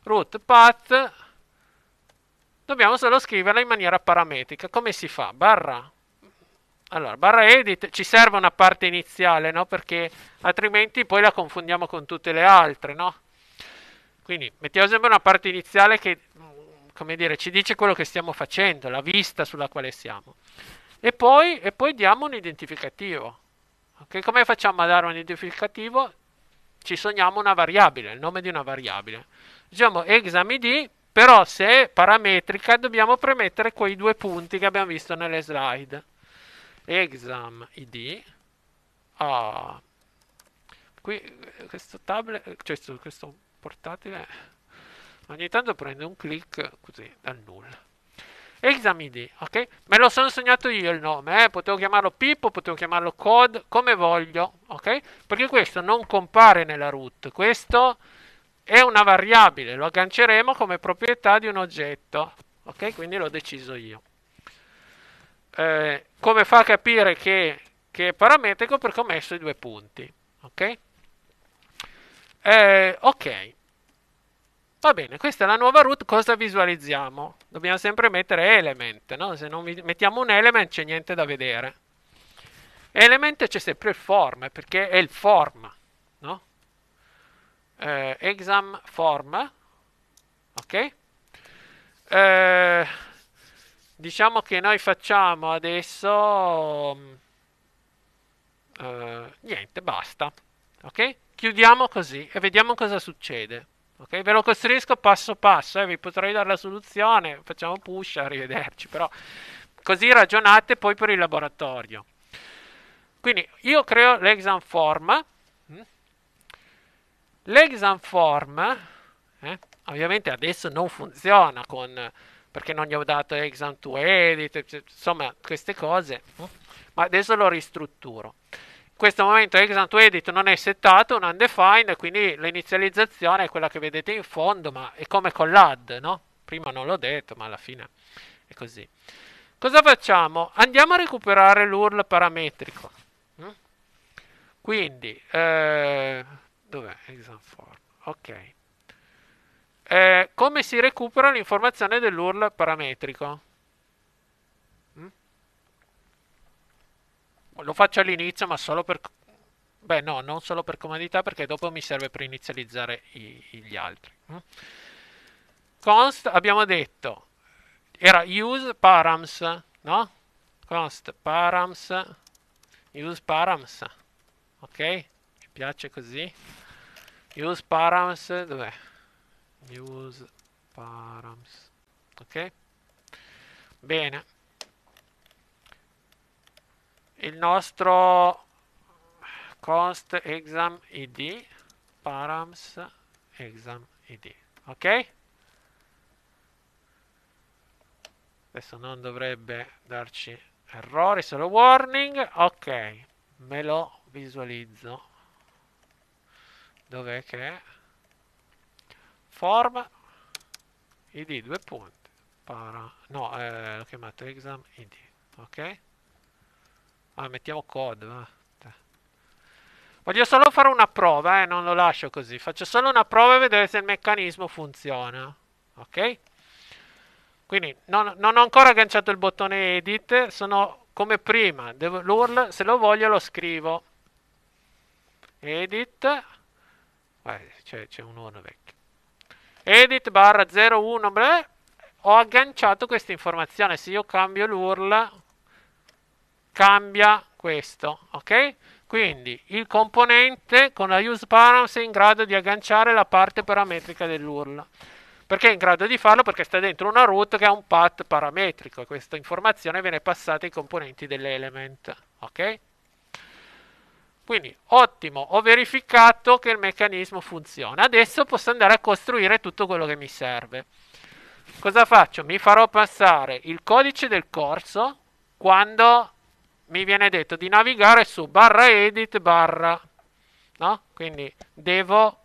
Speaker 1: root path Dobbiamo solo scriverla in maniera parametrica. Come si fa? Barra. Allora, barra edit ci serve una parte iniziale, no? Perché altrimenti poi la confondiamo con tutte le altre, no? Quindi mettiamo sempre una parte iniziale che, mm, come dire, ci dice quello che stiamo facendo, la vista sulla quale siamo. E poi, e poi diamo un identificativo. Okay? Come facciamo a dare un identificativo? Ci sogniamo una variabile, il nome di una variabile. Diciamo exam ID però se è parametrica dobbiamo premettere quei due punti che abbiamo visto nelle slide. Exam ID. Ah. Qui questo tablet, cioè questo portatile ogni tanto prende un clic così dal nulla. Exam ID, ok? Me lo sono segnato io il nome, eh? potevo chiamarlo Pippo, potevo chiamarlo Code, come voglio, ok? Perché questo non compare nella root, questo è una variabile, lo agganceremo come proprietà di un oggetto, ok? Quindi l'ho deciso io. Eh, come fa a capire che, che, è parametrico? Perché ho messo i due punti, ok? Eh, ok. Va bene, questa è la nuova root, cosa visualizziamo? Dobbiamo sempre mettere element, no? Se non mettiamo un element c'è niente da vedere. Element c'è sempre il form, perché è il form, eh, exam form ok eh, diciamo che noi facciamo adesso mm, eh, niente basta ok chiudiamo così e vediamo cosa succede ok ve lo costruisco passo passo eh, vi potrei dare la soluzione facciamo push arrivederci però così ragionate poi per il laboratorio quindi io creo l'exam form L'exam form, eh, ovviamente adesso non funziona con, perché non gli ho dato exam to edit, insomma queste cose, ma adesso lo ristrutturo. In questo momento exam to edit non è settato, un undefined, quindi l'inizializzazione è quella che vedete in fondo, ma è come con l'add, no? Prima non l'ho detto, ma alla fine è così. Cosa facciamo? Andiamo a recuperare l'URL parametrico. Mm? Quindi, eh, Dov'è? Exam form. Ok. Eh, come si recupera l'informazione dell'URL parametrico? Mm? Lo faccio all'inizio, ma solo per... Beh, no, non solo per comodità, perché dopo mi serve per inizializzare i, gli altri. Mm? Const, abbiamo detto, era use params, no? Const params, use params, ok? Mi piace così. Use params, dov'è? Use params. Ok? Bene. Il nostro const exam id params exam id. Ok? Adesso non dovrebbe darci errori, solo warning. Ok, me lo visualizzo dov'è che è? Form id due punti para no eh, l'ho chiamato exam id ok ah mettiamo code va. voglio solo fare una prova eh, non lo lascio così faccio solo una prova e vedere se il meccanismo funziona ok quindi non, non ho ancora agganciato il bottone edit sono come prima l'url se lo voglio lo scrivo edit eh, c'è, c'è un uno vecchio. Edit barra 01, ho agganciato questa informazione. Se io cambio l'URL, cambia questo, ok? Quindi il componente con la use params è in grado di agganciare la parte parametrica dell'URL. Perché è in grado di farlo? Perché sta dentro una root che ha un path parametrico e questa informazione viene passata ai componenti dell'element, ok? Quindi ottimo, ho verificato che il meccanismo funziona. Adesso posso andare a costruire tutto quello che mi serve. Cosa faccio? Mi farò passare il codice del corso quando mi viene detto di navigare su barra edit barra. No? Quindi devo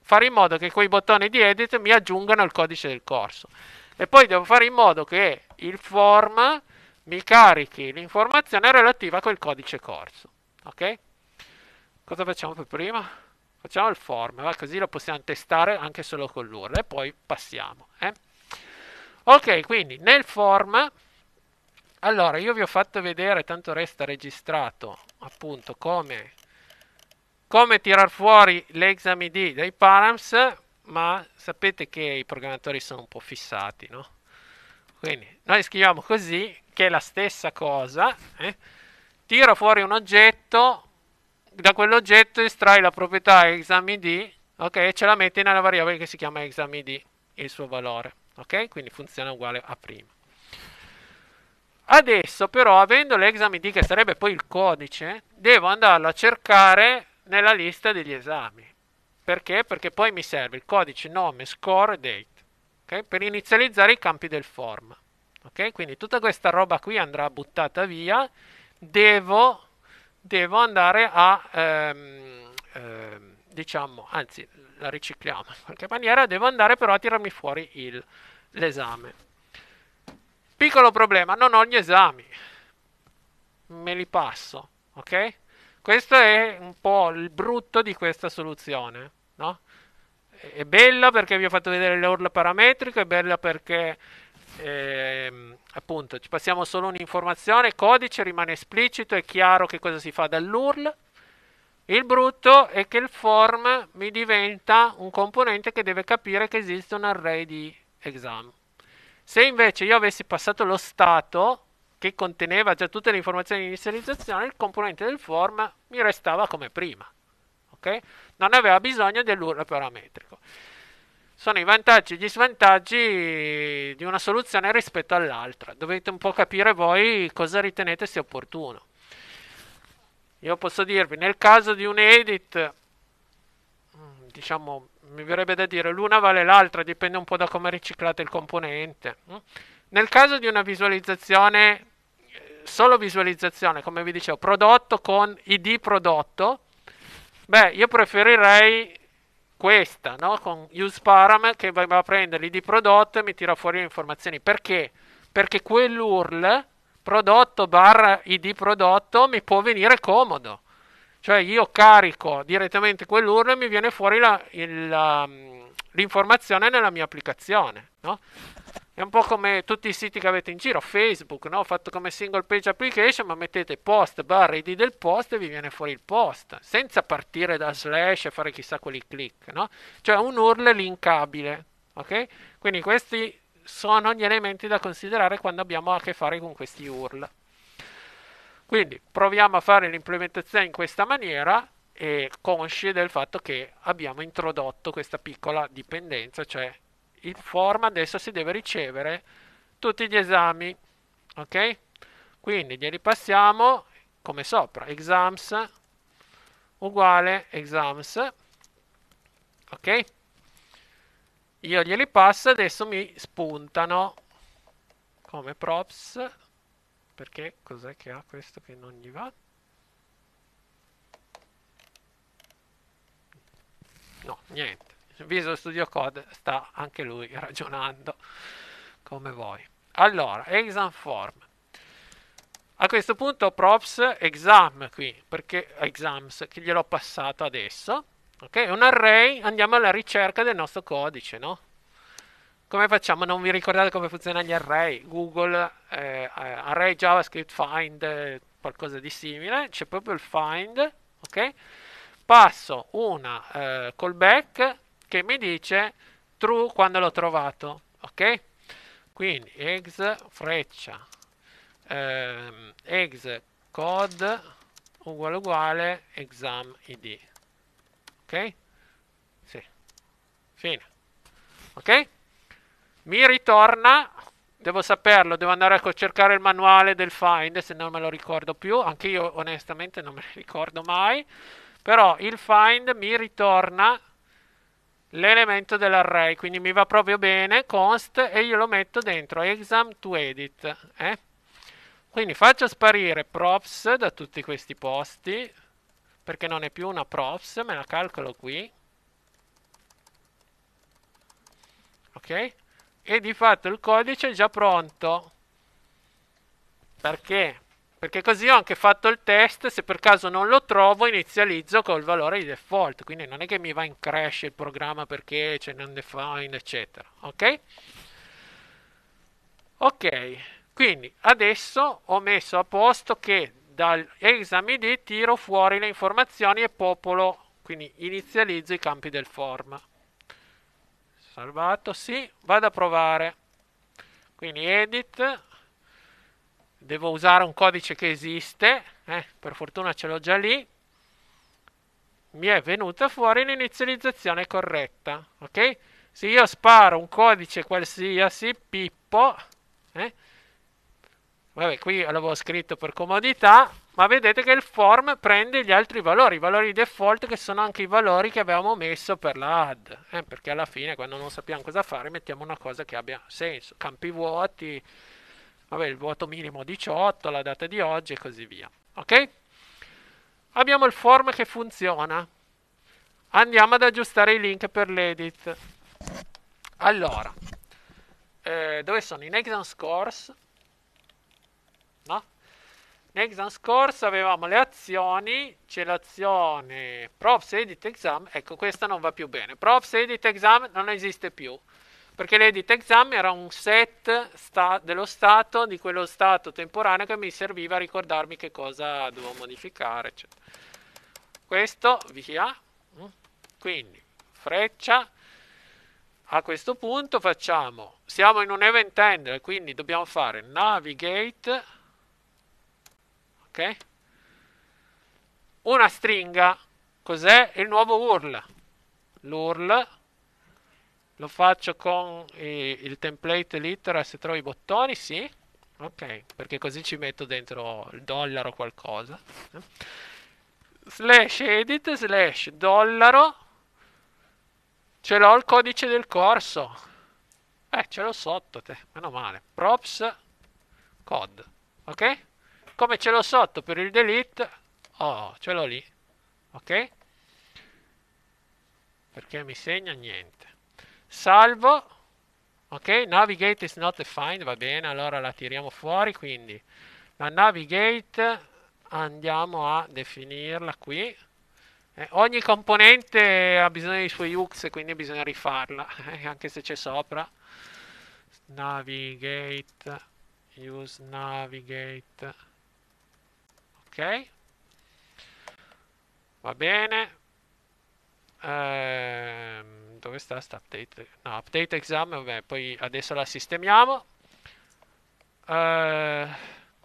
Speaker 1: fare in modo che quei bottoni di edit mi aggiungano il codice del corso. E poi devo fare in modo che il form mi carichi l'informazione relativa a quel codice corso. Ok? cosa facciamo per prima? Facciamo il form, va? così lo possiamo testare anche solo con l'URL e poi passiamo. Eh? Ok, quindi nel form, allora io vi ho fatto vedere, tanto resta registrato appunto come, come tirar fuori l'exam ID dai params, ma sapete che i programmatori sono un po' fissati, no? Quindi noi scriviamo così, che è la stessa cosa, eh? tiro fuori un oggetto da quell'oggetto estrai la proprietà examID ok, e ce la metti nella variabile che si chiama examID, il suo valore. Ok, quindi funziona uguale a prima. Adesso però, avendo l'examID che sarebbe poi il codice, devo andarlo a cercare nella lista degli esami. Perché? Perché poi mi serve il codice nome, score e date, okay? per inizializzare i campi del form. Okay? Quindi tutta questa roba qui andrà buttata via, devo devo andare a, ehm, ehm, diciamo, anzi la ricicliamo in qualche maniera, devo andare però a tirarmi fuori il, l'esame. Piccolo problema, non ho gli esami, me li passo, ok? Questo è un po' il brutto di questa soluzione, no? È bella perché vi ho fatto vedere le urla parametriche, è bella perché eh, appunto ci passiamo solo un'informazione, codice rimane esplicito, è chiaro che cosa si fa dall'URL. Il brutto è che il form mi diventa un componente che deve capire che esiste un array di exam. Se invece io avessi passato lo stato che conteneva già tutte le informazioni di inizializzazione, il componente del form mi restava come prima. Okay? Non aveva bisogno dell'URL parametrico sono i vantaggi e gli svantaggi di una soluzione rispetto all'altra. Dovete un po' capire voi cosa ritenete sia opportuno. Io posso dirvi, nel caso di un edit, mm, diciamo, mi verrebbe da dire l'una vale l'altra, dipende un po' da come riciclate il componente. Mm. Nel caso di una visualizzazione, solo visualizzazione, come vi dicevo, prodotto con id prodotto, beh, io preferirei questa, no? Con useParam che va a prendere l'id prodotto e mi tira fuori le informazioni. Perché? Perché quell'URL prodotto barra id prodotto mi può venire comodo. Cioè io carico direttamente quell'URL e mi viene fuori la, il, la, mm, l'informazione nella mia applicazione, no? È un po' come tutti i siti che avete in giro, Facebook, no? fatto come single page application, ma mettete post barra id del post e vi viene fuori il post, senza partire da slash e fare chissà quali click, no? Cioè un URL linkabile, ok? Quindi questi sono gli elementi da considerare quando abbiamo a che fare con questi URL. Quindi proviamo a fare l'implementazione in questa maniera e consci del fatto che abbiamo introdotto questa piccola dipendenza, cioè in forma adesso si deve ricevere tutti gli esami, ok? Quindi li ripassiamo come sopra, exams uguale exams, ok? Io glieli passo, adesso mi spuntano come props, perché cos'è che ha questo che non gli va? No, niente. Visual Studio Code sta anche lui *laughs* ragionando come voi. Allora, exam form. A questo punto props exam qui, perché exams che gliel'ho passato adesso. Ok, un array, andiamo alla ricerca del nostro codice, no? Come facciamo? Non vi ricordate come funzionano gli array? Google, eh, array JavaScript find, qualcosa di simile. C'è proprio il find, ok? Passo una eh, callback che mi dice true quando l'ho trovato, ok? Quindi ex freccia ehm, ex code uguale uguale exam id, ok? Sì, fine, ok? Mi ritorna devo saperlo, devo andare a cercare il manuale del find, se non me lo ricordo più, anche io onestamente non me lo ricordo mai, però il find mi ritorna l'elemento dell'array, quindi mi va proprio bene const e io lo metto dentro exam to edit. Eh? Quindi faccio sparire props da tutti questi posti, perché non è più una props, me la calcolo qui. Ok? E di fatto il codice è già pronto, perché perché così ho anche fatto il test, se per caso non lo trovo inizializzo col valore di default, quindi non è che mi va in crash il programma perché c'è non define eccetera, ok? Ok, quindi adesso ho messo a posto che dal examid tiro fuori le informazioni e popolo, quindi inizializzo i campi del form. Salvato, sì, vado a provare. Quindi edit, devo usare un codice che esiste, eh, per fortuna ce l'ho già lì, mi è venuta fuori l'inizializzazione corretta, ok? Se io sparo un codice qualsiasi, Pippo, eh, vabbè qui l'avevo scritto per comodità, ma vedete che il form prende gli altri valori, i valori default che sono anche i valori che avevamo messo per la add, eh, perché alla fine quando non sappiamo cosa fare mettiamo una cosa che abbia senso, campi vuoti, vabbè, il voto minimo 18, la data di oggi e così via. Ok? Abbiamo il form che funziona. Andiamo ad aggiustare i link per l'edit. Allora, eh, dove sono i exam scores? No? Exam scores avevamo le azioni, c'è l'azione props edit exam, ecco questa non va più bene. Props edit exam non esiste più perché l'edit exam era un set sta- dello stato, di quello stato temporaneo che mi serviva a ricordarmi che cosa dovevo modificare, eccetera. Questo, via, mm. quindi freccia, a questo punto facciamo, siamo in un event handler, quindi dobbiamo fare navigate, ok? Una stringa, cos'è il nuovo URL? L'URL lo faccio con eh, il template littera se trovo i bottoni, sì. Ok, perché così ci metto dentro il dollaro o qualcosa. Slash edit slash dollaro. Ce l'ho il codice del corso. Eh, ce l'ho sotto te, meno male. Props code. Ok? Come ce l'ho sotto per il delete. Oh, ce l'ho lì. Ok? Perché mi segna niente salvo ok navigate is not defined va bene allora la tiriamo fuori quindi la navigate andiamo a definirla qui eh, ogni componente ha bisogno dei suoi UX quindi bisogna rifarla *laughs* eh, anche se c'è sopra navigate use navigate ok va bene Ehm, dove sta sta update? No, update exam, vabbè, poi adesso la sistemiamo. Ehm,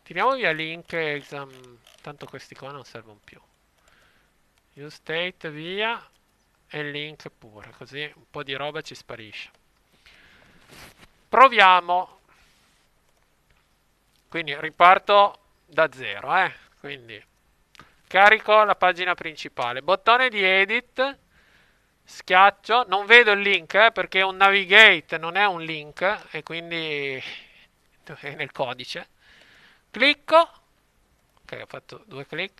Speaker 1: tiriamo via link exam, tanto questi qua non servono più. Use state via e link pure, così un po' di roba ci sparisce. Proviamo. Quindi riparto da zero, eh? Quindi carico la pagina principale, bottone di edit schiaccio, non vedo il link eh, perché è un navigate, non è un link e quindi *laughs* è nel codice. Clicco, ok ho fatto due clic,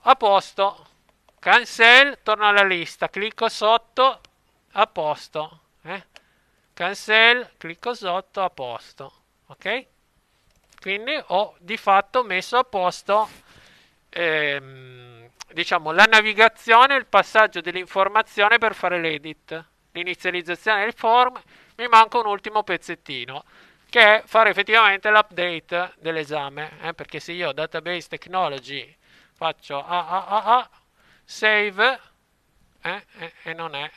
Speaker 1: a posto, cancel, torno alla lista, clicco sotto, a posto, eh. cancel, clicco sotto, a posto, ok? Quindi ho di fatto messo a posto ehm, diciamo, la navigazione e il passaggio dell'informazione per fare l'edit, l'inizializzazione del form, mi manca un ultimo pezzettino che è fare effettivamente l'update dell'esame, eh? perché se io database technology faccio AAAA, save eh? e, eh, e non, è,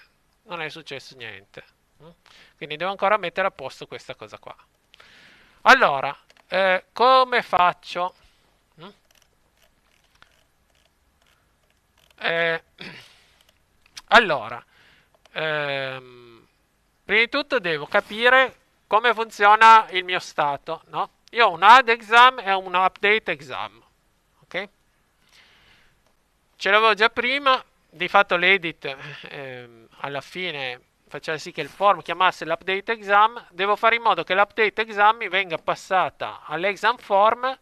Speaker 1: non è successo niente. Mm? Quindi devo ancora mettere a posto questa cosa qua. Allora, eh, come faccio? Mm? Eh, *clears throat* allora, ehm, prima di tutto devo capire come funziona il mio stato, no? Io ho un add exam e un update exam, ok? Ce l'avevo già prima, di fatto l'edit ehm, alla fine faceva sì che il form chiamasse l'update exam, devo fare in modo che l'update exam mi venga passata all'exam form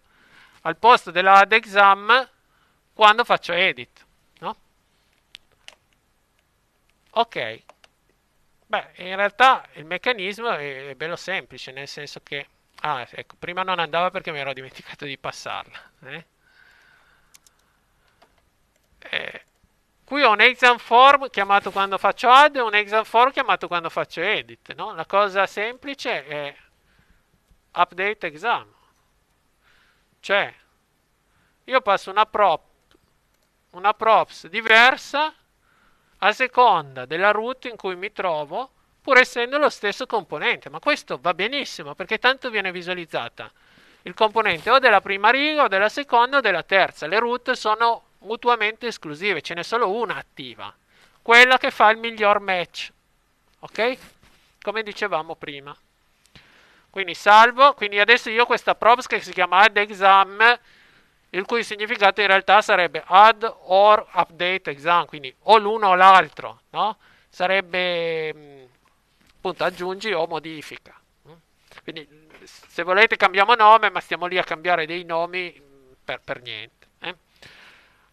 Speaker 1: al posto della add exam quando faccio edit. Ok, beh, in realtà il meccanismo è, è bello semplice, nel senso che... Ah, ecco, prima non andava perché mi ero dimenticato di passarla. Eh? Eh, qui ho un exam form chiamato quando faccio add e un exam form chiamato quando faccio edit. No? La cosa semplice è update exam. Cioè, io passo una, prop, una props diversa a seconda della route in cui mi trovo, pur essendo lo stesso componente. Ma questo va benissimo perché tanto viene visualizzata il componente o della prima riga o della seconda o della terza. Le route sono mutuamente esclusive, ce n'è solo una attiva, quella che fa il miglior match. Ok? Come dicevamo prima. Quindi salvo, quindi adesso io questa props che si chiama add exam il cui significato in realtà sarebbe add or update exam, quindi o l'uno o l'altro, no? Sarebbe mm, appunto aggiungi o modifica. Quindi se volete cambiamo nome, ma stiamo lì a cambiare dei nomi mm, per, per, niente. Eh?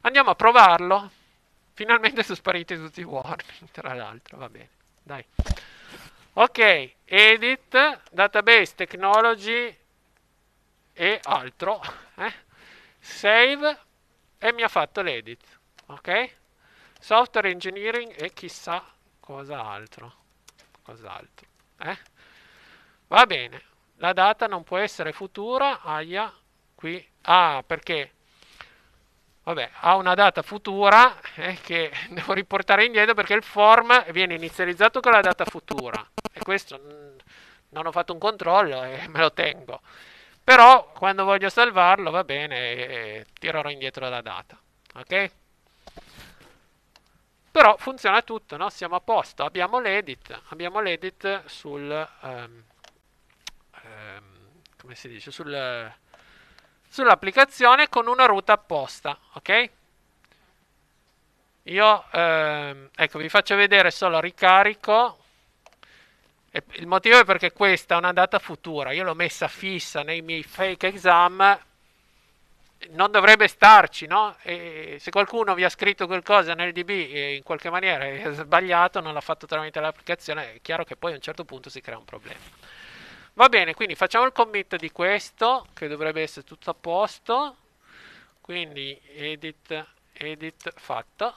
Speaker 1: Andiamo a provarlo. Finalmente sono spariti tutti i warning, tra l'altro, va bene, dai. Ok, edit, database, technology e altro. Eh? save e mi ha fatto l'edit ok software engineering e chissà cos'altro cos'altro eh? va bene la data non può essere futura aia qui ah perché vabbè ha una data futura eh, che *laughs* devo riportare indietro perché il form viene inizializzato con la data futura e questo mm, non ho fatto un controllo e me lo tengo però quando voglio salvarlo, va bene, eh, tirerò indietro la data. Ok? Però funziona tutto, no? Siamo a posto, abbiamo l'edit, abbiamo l'edit sul... Um, um, come si dice? Sul, sull'applicazione con una ruta apposta, ok? Io, um, ecco, vi faccio vedere solo ricarico il motivo è perché questa è una data futura, io l'ho messa fissa nei miei fake exam, non dovrebbe starci, no? E se qualcuno vi ha scritto qualcosa nel DB e eh, in qualche maniera è sbagliato, non l'ha fatto tramite l'applicazione, è chiaro che poi a un certo punto si crea un problema. Va bene, quindi facciamo il commit di questo, che dovrebbe essere tutto a posto, quindi edit, edit fatto,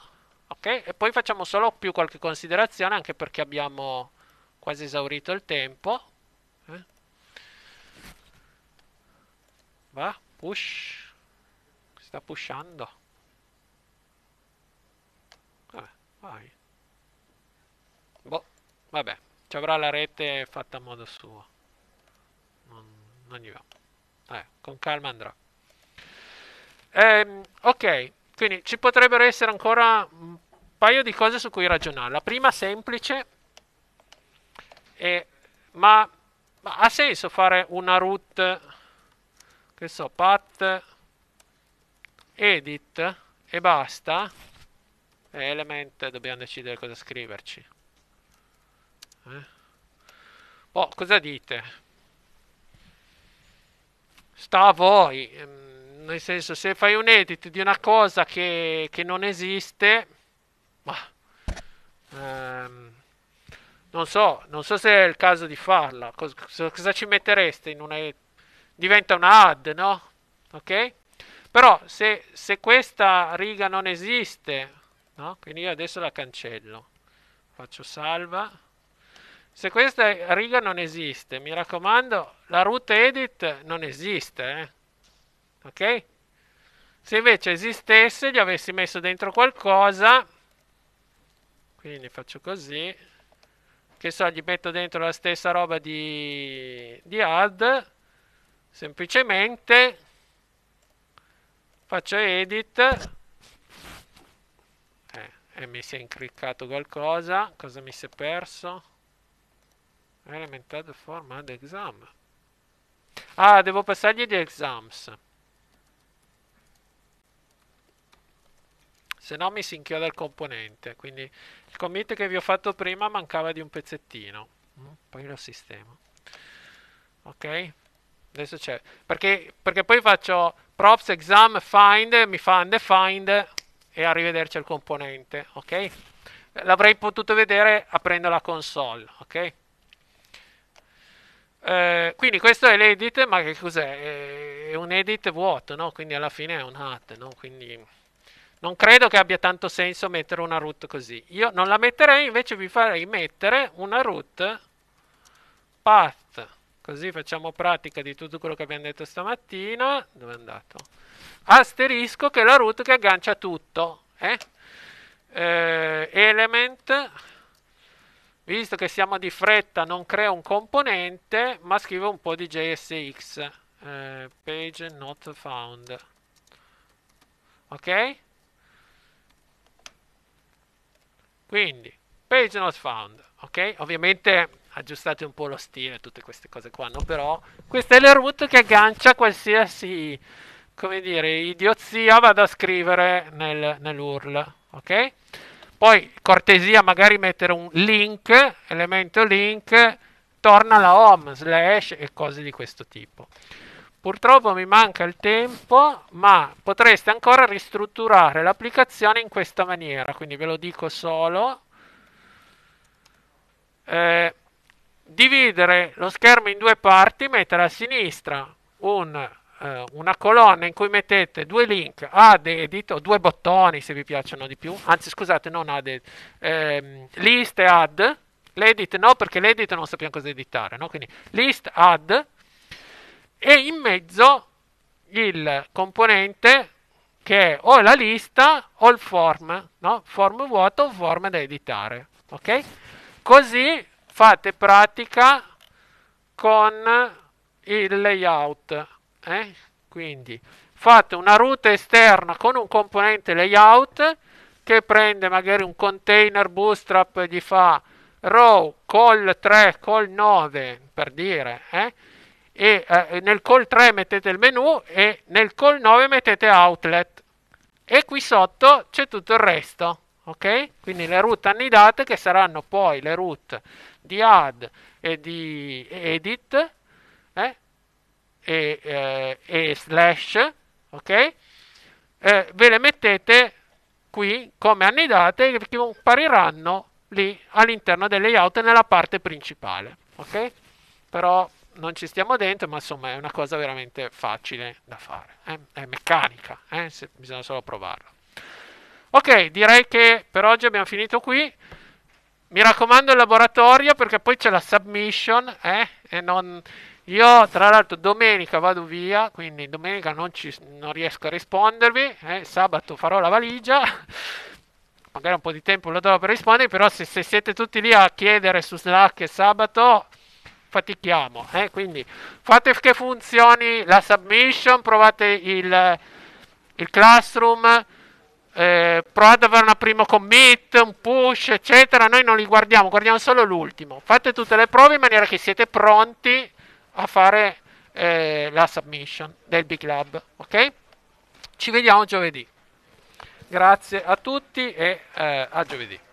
Speaker 1: ok? E poi facciamo solo più qualche considerazione, anche perché abbiamo quasi esaurito il tempo. Eh? Va, push. Sta pushando. Vabbè, vai. Boh, vabbè, ci avrà la rete fatta a modo suo. Non, non gli va. Eh, con calma andrà. Ehm, ok, quindi ci potrebbero essere ancora un paio di cose su cui ragionare. La prima semplice e, ma, ma, ha senso fare una root, che so, path edit e basta? Eh, element, dobbiamo decidere cosa scriverci. Eh? Boh, cosa dite? Sta a voi, ehm, nel senso se fai un edit di una cosa che, che non esiste, ma... Ehm, non so, non so se è il caso di farla. Cosa, cosa ci mettereste in una... Diventa una ad, no? Ok? Però se, se questa riga non esiste, no? Quindi io adesso la cancello. Faccio salva. Se questa riga non esiste, mi raccomando, la root edit non esiste, eh? Ok? Se invece esistesse, gli avessi messo dentro qualcosa, quindi faccio così, che so, gli metto dentro la stessa roba di, di add, semplicemente faccio edit, eh, e mi si è incriccato qualcosa, cosa mi si è perso? Elemental form add exam. Ah, devo passargli di exams. se no mi si inchioda il componente quindi il commit che vi ho fatto prima mancava di un pezzettino mm, poi lo sistemo ok adesso c'è perché, perché, poi faccio props exam find mi fa undefined e arrivederci al componente ok l'avrei potuto vedere aprendo la console ok eh, quindi questo è l'edit ma che cos'è è un edit vuoto no quindi alla fine è un hat no quindi non credo che abbia tanto senso mettere una root così. Io non la metterei, invece vi farei mettere una root path. Così facciamo pratica di tutto quello che abbiamo detto stamattina. Dove è andato? Asterisco che è la root che aggancia tutto. Eh? Eh, element visto che siamo di fretta non creo un componente ma scrivo un po' di JSX eh, page not found ok Quindi, page not found, ok? Ovviamente aggiustate un po' lo stile, tutte queste cose qua, no? Però questa è la root che aggancia qualsiasi, come dire, idiozia vado a scrivere nel, nell'URL, ok? Poi, cortesia, magari mettere un link, elemento link, torna alla home, slash e cose di questo tipo. Purtroppo mi manca il tempo, ma potreste ancora ristrutturare l'applicazione in questa maniera, quindi ve lo dico solo. Eh, dividere lo schermo in due parti, mettere a sinistra un, eh, una colonna in cui mettete due link ad edit o due bottoni se vi piacciono di più, anzi scusate non ad edit, ehm, list e add, l'edit no perché l'edit non sappiamo cosa editare, no? quindi list add e in mezzo il componente che è o la lista o il form, no? form vuoto o form da editare. Ok? Così fate pratica con il layout. Eh? Quindi fate una ruta esterna con un componente layout che prende magari un container bootstrap e gli fa row col 3 col 9 per dire eh? e eh, nel call 3 mettete il menu e nel call 9 mettete outlet e qui sotto c'è tutto il resto ok quindi le root annidate che saranno poi le root di add e di edit eh? e, eh, e, slash ok eh, ve le mettete qui come annidate che compariranno lì all'interno del layout nella parte principale ok però non ci stiamo dentro, ma insomma è una cosa veramente facile da fare. Eh? È meccanica, eh? Se, bisogna solo provarla. Ok, direi che per oggi abbiamo finito qui. Mi raccomando il laboratorio perché poi c'è la submission. Eh? E non... Io tra l'altro domenica vado via, quindi domenica non, ci, non riesco a rispondervi. Eh? Sabato farò la valigia. Magari un po' di tempo lo do per rispondere, però se, se siete tutti lì a chiedere su Slack sabato fatichiamo, eh? quindi fate che funzioni la submission, provate il, il classroom, eh, provate ad avere un primo commit, un push, eccetera, noi non li guardiamo, guardiamo solo l'ultimo, fate tutte le prove in maniera che siete pronti a fare eh, la submission del Big Lab, ok? Ci vediamo giovedì. Grazie a tutti e eh, a giovedì.